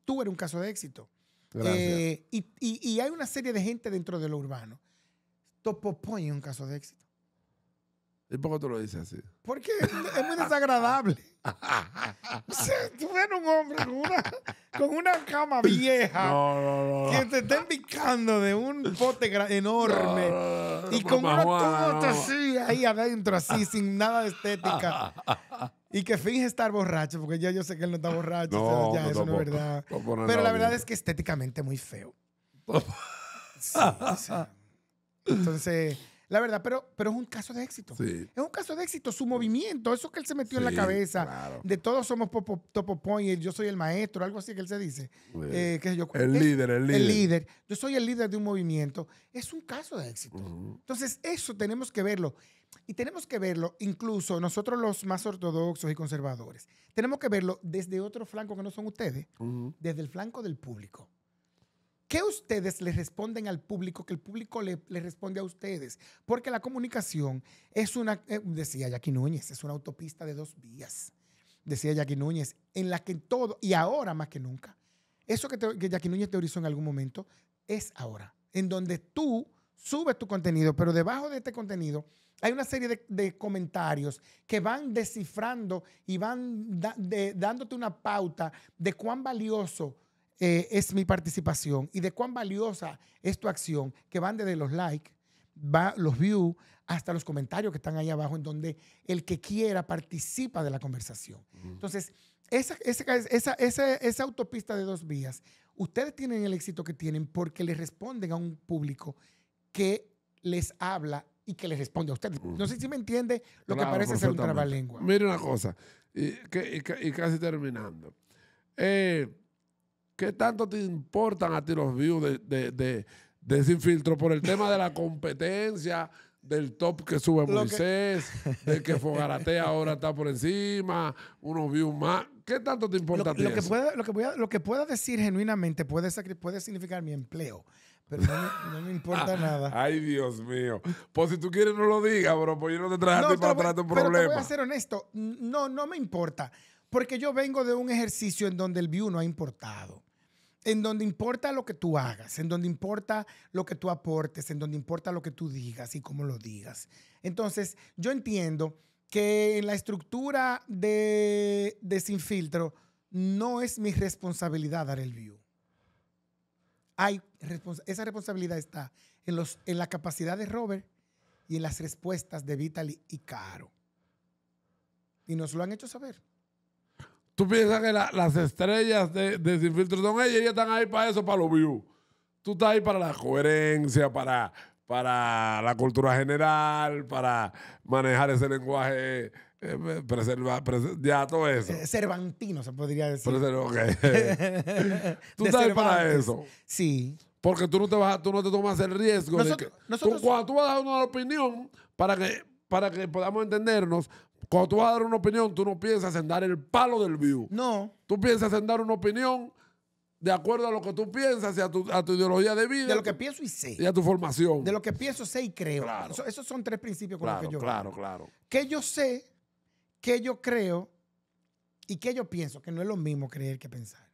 Tú eres un caso de éxito. Eh, y, hay una serie de gente dentro de lo urbano. Topopoy es un caso de éxito. ¿Y por qué tú lo dices así? Porque es muy desagradable. o tú eres un hombre con una, con una cama vieja que te está picando de un pote enorme y con una tubos tota así ahí adentro, así, sin nada de estética. Y que finge estar borracho, porque ya yo sé que él no está borracho, ya no verdad. Pero la verdad es que estéticamente muy feo. Entonces... La verdad, pero, pero es un caso de éxito. Es un caso de éxito. Su movimiento, eso que él se metió en la cabeza, de todos somos popo, topo point, yo soy el maestro, algo así que él se dice. Eh, el líder, el líder. El líder. Yo soy el líder de un movimiento. Es un caso de éxito. Entonces, eso tenemos que verlo. Y tenemos que verlo, incluso nosotros los más ortodoxos y conservadores, tenemos que verlo desde otro flanco que no son ustedes, desde el flanco del público. ¿Qué ustedes le responden al público que el público le, responde a ustedes? Porque la comunicación es una, eh, decía Jackie Núñez, es una autopista de dos vías, decía Jackie Núñez, en la que todo, y ahora más que nunca, eso que, te, Núñez teorizó en algún momento, es ahora, en donde tú subes tu contenido, pero debajo de este contenido hay una serie de, comentarios que van descifrando y van dándote una pauta de cuán valioso eh, es mi participación y de cuán valiosa es tu acción, que van desde los likes, va, los views, hasta los comentarios que están ahí abajo, en donde el que quiera participa de la conversación. Entonces, esa, esa, autopista de dos vías, ustedes tienen el éxito que tienen porque les responden a un público que les habla y que les responde a ustedes. No sé si me entiende lo que parece ser un trabalengua. Mire una cosa, y, y casi terminando. Eh, ¿Qué tanto te importan a ti los views de, de, Sin Filtro por el tema de la competencia, del top que sube Moisés, que... del que Fogaratea ahora está por encima, unos views más. ¿Qué tanto te importa a ti lo Que pueda, lo, que decir genuinamente puede, significar mi empleo. Pero no me, importa nada. Ay, Dios mío. Pues si tú quieres, no lo digas, pero Pues yo no te traje para tratar un problema. Pero voy a ser honesto. No, no me importa. Porque yo vengo de un ejercicio en donde el view no ha importado en donde importa lo que tú hagas, en donde importa lo que tú aportes, en donde importa lo que tú digas y cómo lo digas. Entonces, yo entiendo que en la estructura de, Sin Filtro no es mi responsabilidad dar el view. Hay esa responsabilidad está en, los, en la capacidad de Robert y en las respuestas de Vitaly y Caro. Y nos lo han hecho saber. Tú piensas que las estrellas de, de Sin Filtro son ellas, ellas están ahí para eso, para los view. Tú estás ahí para la coherencia, para, para la cultura general, para manejar ese lenguaje eh, eh, preservar ya todo eso. Eh, cervantino, se podría decir. tú estás ahí para eso. Sí. Porque tú no te vas, tú no te tomas el riesgo. de que, cuando tú vas a dar una opinión para que, para que podamos entendernos, cuando tú vas a dar una opinión, tú no piensas en dar el palo del view. No. Tú piensas en dar una opinión de acuerdo a lo que tú piensas y a tu, ideología de vida. De lo que pienso y sé. Y a tu formación. De lo que pienso, sé y creo. Claro. esos son tres principios con los que yo. Claro, claro. Que yo sé, que yo creo y que yo pienso, que no es lo mismo creer que pensar.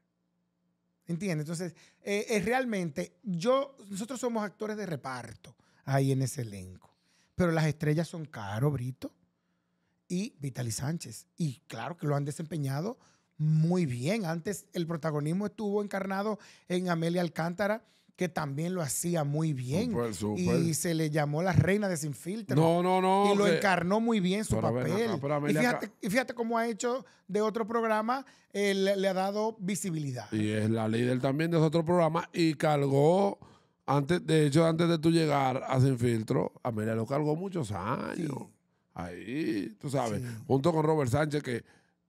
¿Entiendes? Entonces, es eh, eh, realmente, yo, nosotros somos actores de reparto ahí en ese elenco. Pero las estrellas son caros, Brito y Vitali Sánchez. Y claro que lo han desempeñado muy bien. Antes el protagonismo estuvo encarnado en Amelia Alcántara, que también lo hacía muy bien. Y se le llamó la reina de Sin No, no, no. Y lo encarnó muy bien su papel. y, fíjate, cómo ha hecho de otro programa, eh, le, ha dado visibilidad. Y es la líder también de ese otro programa y cargó... Antes, de hecho, antes de tú llegar a Sin Filtro, Amelia lo cargó muchos años. Ahí, tú sabes, junto con Robert Sánchez, que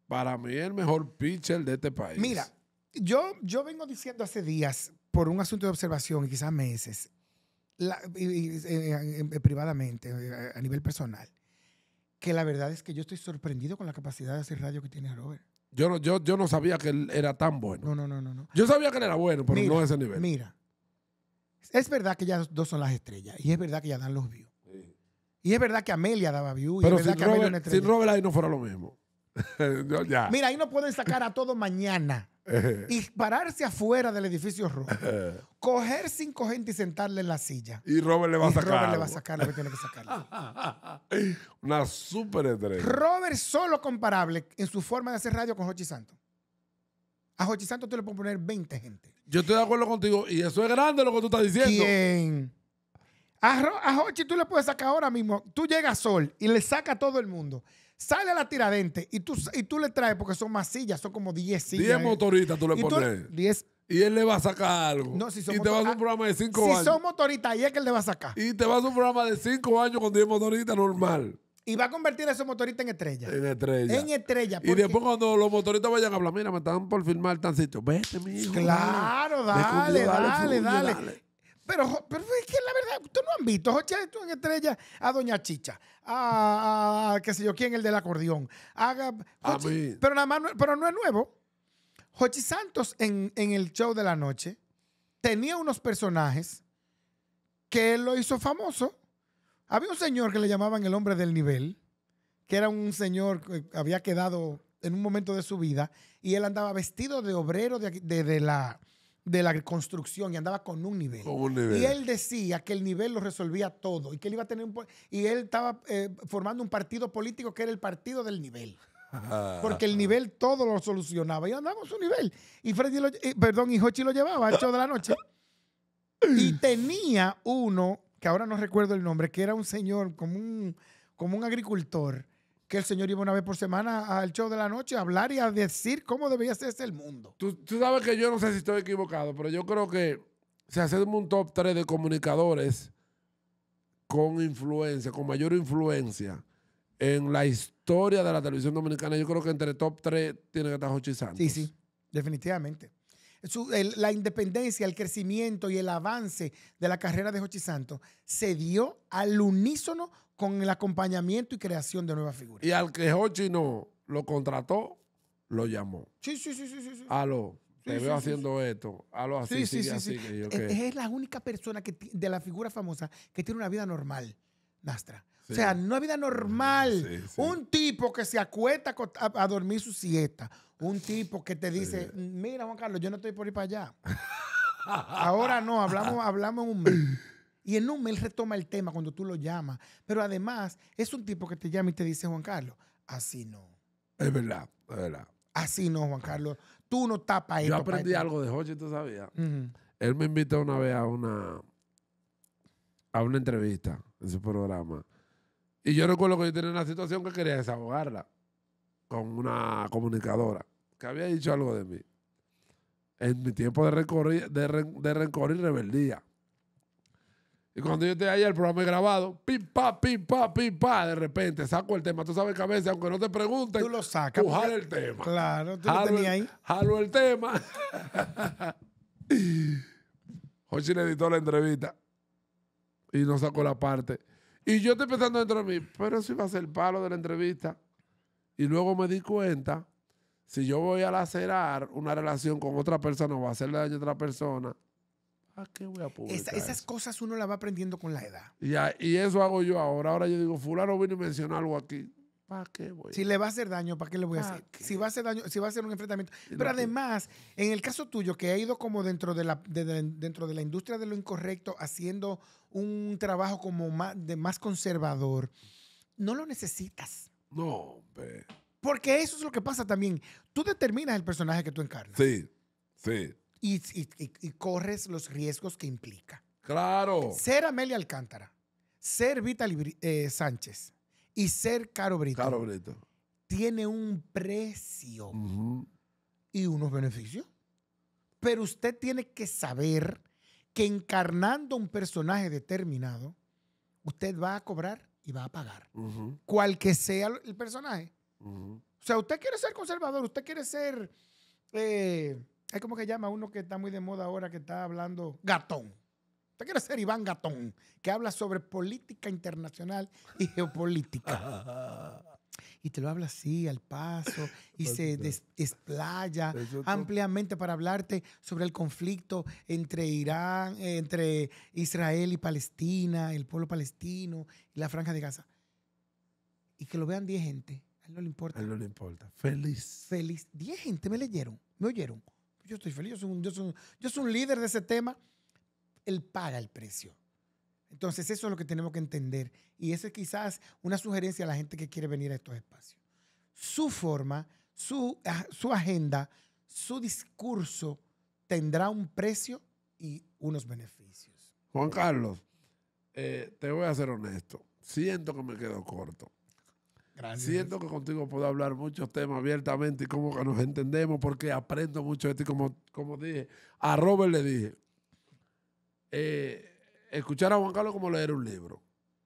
para mí es el mejor pitcher de este país. Mira, yo, yo vengo diciendo hace días, por un asunto de observación y quizás meses, eh, eh, privadamente, eh, a nivel personal, que la verdad es que yo estoy sorprendido con la capacidad de hacer radio que tiene Robert. Yo no, yo, yo no sabía que él era tan bueno. No, no, no, no. Yo sabía que él era bueno, pero no a ese nivel. Mira, es verdad que ya dos son las estrellas y es verdad que ya dan los views. Y es verdad que Amelia daba view. Pero es verdad Robert, ahí no fuera lo mismo. Mira, ahí no pueden sacar a todo mañana. y pararse afuera del edificio rojo. coger cinco gente y sentarle en la silla. Y Robert le va a sacar. Robert le va a sacar lo que tiene que Una súper estrella. Robert solo comparable en su forma de hacer radio con Jochi Santo. A Hochi Santo tú le puedes poner 20 gente. Yo estoy de acuerdo contigo y eso es grande lo que tú estás diciendo. ¿Quién? A, Hochi tú le puedes sacar ahora mismo. Tú llegas sol y le saca a todo el mundo. Sale a la tiradente y tú, y tú le traes, porque son masillas, son como 10 sillas. 10 motoristas tú le pones. 10 y él le va a sacar algo. y te va a hacer un programa de 5 años. Si son motoristas, ahí es que él le va a sacar. Y te va a hacer un programa de 5 años con 10 motoristas normal. Y va a convertir a esos motoristas en estrella. En estrella. En estrella. Y después cuando los motoristas vayan a hablar, mira, me están por filmar el sitio. Vete, mi Claro, dale, dale, dale, pero, es que la verdad, tú no han visto, Jochi, tú en estrella, a Doña Chicha, a, qué sé yo quién, el del acordeón. haga pero, nada más, pero no es nuevo. Jochi Santos en, el show de la noche tenía unos personajes que lo hizo famoso. Había un señor que le llamaban el hombre del nivel, que era un señor que había quedado en un momento de su vida y él andaba vestido de obrero de la de la construcción y andaba con un nivel. Y él decía que el nivel lo resolvía todo y que él iba a tener un, y él estaba eh, formando un partido político que era el partido del nivel. Ah. Porque el nivel todo lo solucionaba y andaba con su nivel. Y Freddy eh, perdón, y Hochi lo llevaba hecho de la noche. Y tenía uno, que ahora no recuerdo el nombre, que era un señor como como un agricultor que el señor iba una vez por semana al show de la noche a hablar y a decir cómo debía ser el mundo. Tú, sabes que yo no sé si estoy equivocado, pero yo creo que si hacemos un top 3 de comunicadores con influencia, con mayor influencia en la historia de la televisión dominicana, yo creo que entre top 3 tiene que estar Hochi Santos. Sí, sí, definitivamente la independencia, el crecimiento y el avance de la carrera de Jochi Santos se dio al unísono con el acompañamiento y creación de nuevas figuras. Y al que Hochi no lo contrató, lo llamó. Sí, sí, sí, sí. sí. A te veo haciendo esto, Aló así, así. Que eh, es, la única persona que de la figura famosa que tiene una vida normal, Nastra. O sea, no es vida normal. Un tipo que se acuesta a, dormir su siesta. Un tipo que te dice, mira, Juan Carlos, yo no estoy por ir para allá. Ahora no, hablamos, hablamos en un mes. Y en un mes retoma el tema cuando tú lo llamas. Pero además, es un tipo que te llama y te dice, Juan Carlos, así no. Es verdad, es verdad. Así no, Juan Carlos. Tú no tapas esto. Yo aprendí algo de Jorge, tú sabías. Él me invitó una vez a una, a una entrevista en su programa. Y yo recuerdo que yo tenía una situación que quería desahogarla con una comunicadora que había dicho algo de mí en mi tiempo de rencor, de, rencor y rebeldía. Y cuando yo estoy ahí, el programa grabado, pim, pa, pim, pa, pa, de repente saco el tema. Tú sabes que a veces, aunque no te pregunten, tú lo sacas. el tema. Claro, tú lo tenías ahí. Jalo el tema. Hochi le editó la entrevista y no sacó la parte y yo estoy pensando dentro de mí, pero eso iba a ser el palo de la entrevista. Y luego me di cuenta, si yo voy a lacerar una relación con otra persona o a hacerle daño a otra persona, ¿a qué voy a publicar? esas cosas uno las va aprendiendo con la edad. Y, y eso hago yo ahora. Ahora yo digo, fulano vino y mencionó algo aquí. ¿Para qué voy? Si le va a hacer daño, ¿para qué le voy a hacer? Si va a hacer daño, si va a hacer un enfrentamiento. Pero además, en el caso tuyo, que ha ido como dentro de la, dentro de la industria de lo incorrecto, haciendo un trabajo como más, conservador, no lo necesitas. No, hombre. Porque eso es lo que pasa también. Tú determinas el personaje que tú encarnas. Sí, sí. Y, corres los riesgos que implica. Claro. Ser Amelia Alcántara, ser Vital eh, Sánchez, y ser Caro Brito, tiene un precio y unos beneficios. Pero usted tiene que saber que encarnando un personaje determinado, usted va a cobrar y va a pagar. Cual que sea el personaje. O sea, usted quiere ser conservador, usted quiere ser. Eh, es como que llama uno que está muy de moda ahora que está hablando gatón te quiere ser Iván Gatón, que habla sobre política internacional y geopolítica. y te lo habla así, al paso, y se desplaya ampliamente para hablarte sobre el conflicto entre Irán, eh, entre Israel y Palestina, el pueblo palestino y la franja de Gaza. Y que lo vean 10 gente. A él no le importa. A él no le importa. Feliz. Feliz. 10 gente me leyeron, me oyeron. Yo estoy feliz, yo yo soy yo soy un líder de ese tema. Él paga el precio. Entonces eso es lo que tenemos que entender. Y eso es quizás una sugerencia a la gente que quiere venir a estos espacios. Su forma, su, ah, agenda, su discurso tendrá un precio y unos beneficios. Juan Carlos, eh, te voy a ser honesto. Siento que me quedo corto. Gracias. Siento que contigo puedo hablar muchos temas abiertamente y cómo que nos entendemos, porque aprendo mucho de ti. Como, como dije, a Robert le dije, eh, escuchar a Juan Carlos como leer un libro.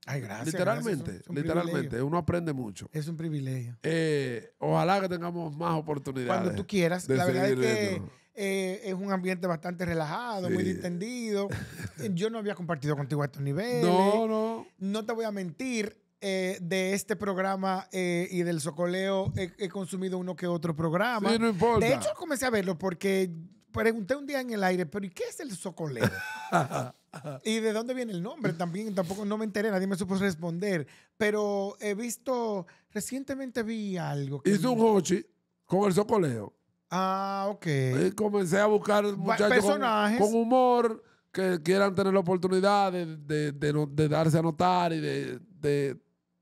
Ay, gracias. Literalmente, literalmente. Uno aprende mucho. Es un privilegio. Eh, ojalá que tengamos más oportunidades. Cuando tú quieras. La verdad es que eh, es un ambiente bastante relajado, muy distendido. Yo no había compartido contigo a estos niveles. No, no. No te voy a mentir. de este programa y del Socoleo he, he, consumido uno que otro programa. De hecho, comencé a verlo porque pregunté un día en el aire, pero ¿y qué es el socoleo? ¿Y de dónde viene el nombre? También tampoco no me enteré, nadie me supo responder. Pero he visto, recientemente vi algo. Que Hizo un hochi con el socoleo. Ah, ok. Y comencé a buscar muchachos Personajes. Con, humor que quieran tener la oportunidad de, darse a notar y de,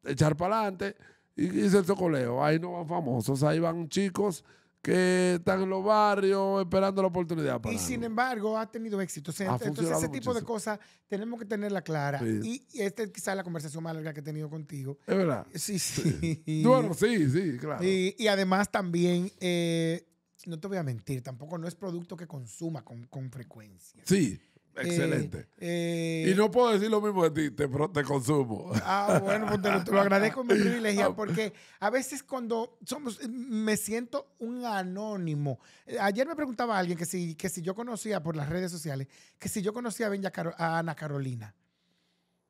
echar para adelante. Y hice el socoleo. Ahí no van famosos, ahí van chicos que están en los barrios esperando la oportunidad. y sin embargo, ha tenido éxito. entonces, ese tipo de cosas tenemos que tenerla clara. Y esta es quizás la conversación más larga que he tenido contigo. Es verdad. Eh, sí, sí. sí, sí, claro. Y, además también, eh, no te voy a mentir, tampoco no es producto que consuma con, con frecuencia. Sí. Excelente. Eh, y eh, no puedo decir lo mismo de ti, te, te consumo. Ah, bueno, pues te, lo agradezco, mi privilegio porque a veces cuando somos, me siento un anónimo. Ayer me preguntaba alguien que si, que si yo conocía por las redes sociales, que si yo conocía a, a Ana Carolina.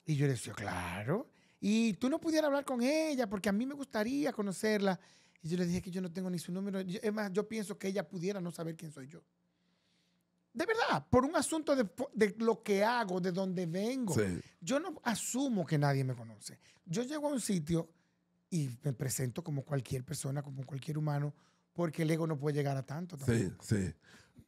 Y yo le decía, claro. Y tú no pudieras hablar con ella porque a mí me gustaría conocerla. Y yo le dije que yo no tengo ni su número. Es más, yo pienso que ella pudiera no saber quién soy yo. De verdad, por un asunto de, lo que hago, de dónde vengo. Yo no asumo que nadie me conoce. Yo llego a un sitio y me presento como cualquier persona, como cualquier humano, porque el ego no puede llegar a tanto. Sí, sí.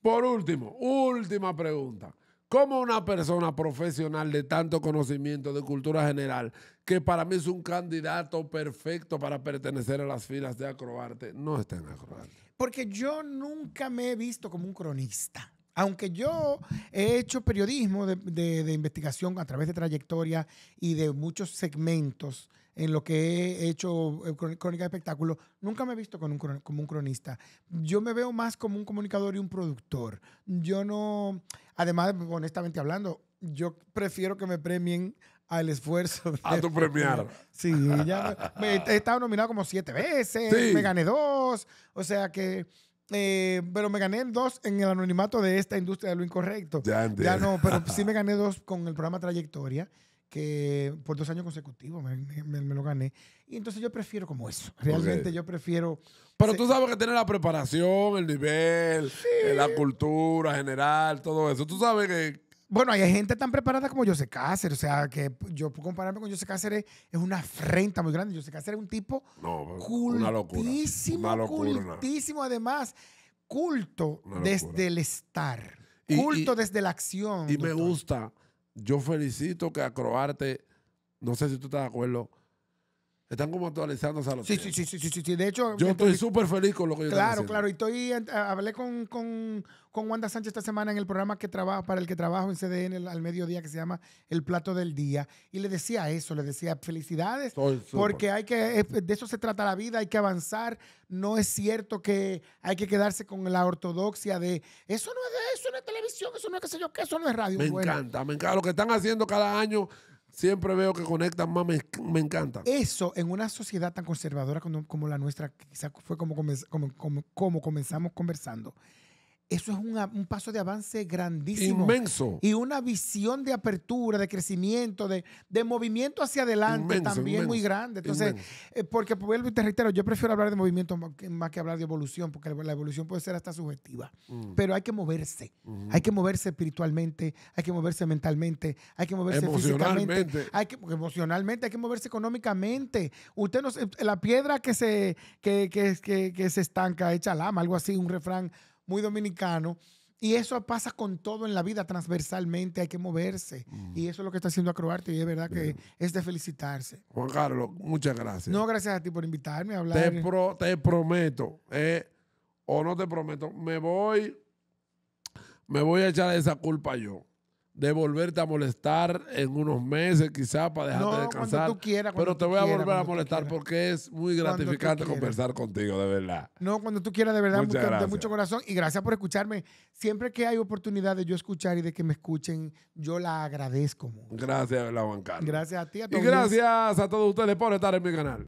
Por último, última pregunta. ¿Cómo una persona profesional de tanto conocimiento de cultura general, que para mí es un candidato perfecto para pertenecer a las filas de Acroarte, no está en Acroarte? Porque yo nunca me he visto como un cronista. Aunque yo he hecho periodismo de, investigación a través de trayectoria y de muchos segmentos en lo que he hecho eh, crónica de espectáculo, nunca me he visto con un, como un cronista. Yo me veo más como un comunicador y un productor. Yo no, además, honestamente hablando, yo prefiero que me premien al esfuerzo. De a tu premiar. Sí, ya me, he estado nominado como siete veces, me gané dos, o sea que eh, pero me gané dos en el anonimato de esta industria de lo incorrecto. Ya, ya no, pero sí me gané dos con el programa Trayectoria, que por dos años consecutivos me, lo gané. Y entonces yo prefiero como eso. Realmente yo prefiero. Pero tú sabes que tener la preparación, el nivel, eh, la cultura general, todo eso. Tú sabes que bueno, hay gente tan preparada como José Cáceres. O sea, que yo compararme con José Cáceres es una afrenta muy grande. José Cáceres es un tipo no, cultísimo, cultísimo además. Culto desde el estar. culto desde la acción. Y me gusta. Yo felicito que acroarte no sé si tú estás de acuerdo, están como actualizándose a los sí, sí, sí, sí, sí, sí, De hecho, yo estoy súper feliz con lo que yo Claro, claro. Y estoy, hablé con, con, Wanda Sánchez esta semana en el programa que para el que trabajo en CDN al mediodía, que se llama El Plato del Día. Y le decía eso, le decía felicidades, porque hay que, eh, de eso se trata la vida, hay que avanzar. No es cierto que hay que quedarse con la ortodoxia de eso no es de eso, no es televisión, eso no es qué sé yo qué, eso no es radio. Me encanta, me encanta. Lo que están haciendo cada año siempre veo que conectan más, me, encanta. Eso, en una sociedad tan conservadora como, la nuestra, quizás fue como, como, como, como comenzamos conversando, eso es un, paso de avance grandísimo. Inmenso. Y una visión de apertura, de crecimiento, de, movimiento hacia adelante también muy grande. Entonces, eh, porque vuelvo y te reitero, yo prefiero hablar de movimiento más que, hablar de evolución, porque la evolución puede ser hasta subjetiva. Mm. Pero hay que moverse. Hay que moverse espiritualmente, hay que moverse mentalmente, hay que moverse físicamente, hay que, emocionalmente, hay que moverse económicamente. Usted no la piedra que se, que, que, se estanca, echa lama, algo así, un refrán muy dominicano. Y eso pasa con todo en la vida, transversalmente hay que moverse. Mm. Y eso es lo que está haciendo Acroarte y es verdad que es de felicitarse. Juan Carlos, muchas gracias. No, gracias a ti por invitarme a hablar. Te, te prometo, eh, o no te prometo, me voy, me voy a echar esa culpa yo de volverte a molestar en unos meses, quizás para dejarte no, cuando Tú quieras, pero te voy a volver a molestar porque es muy gratificante conversar contigo, de verdad. No, cuando tú quieras, de verdad, mucho, de mucho corazón. Y gracias por escucharme. Siempre que hay oportunidad de yo escuchar y de que me escuchen, yo la agradezco. Gracias, Juan Carlos. Gracias a ti. A todos y gracias a todos ustedes por estar en mi canal.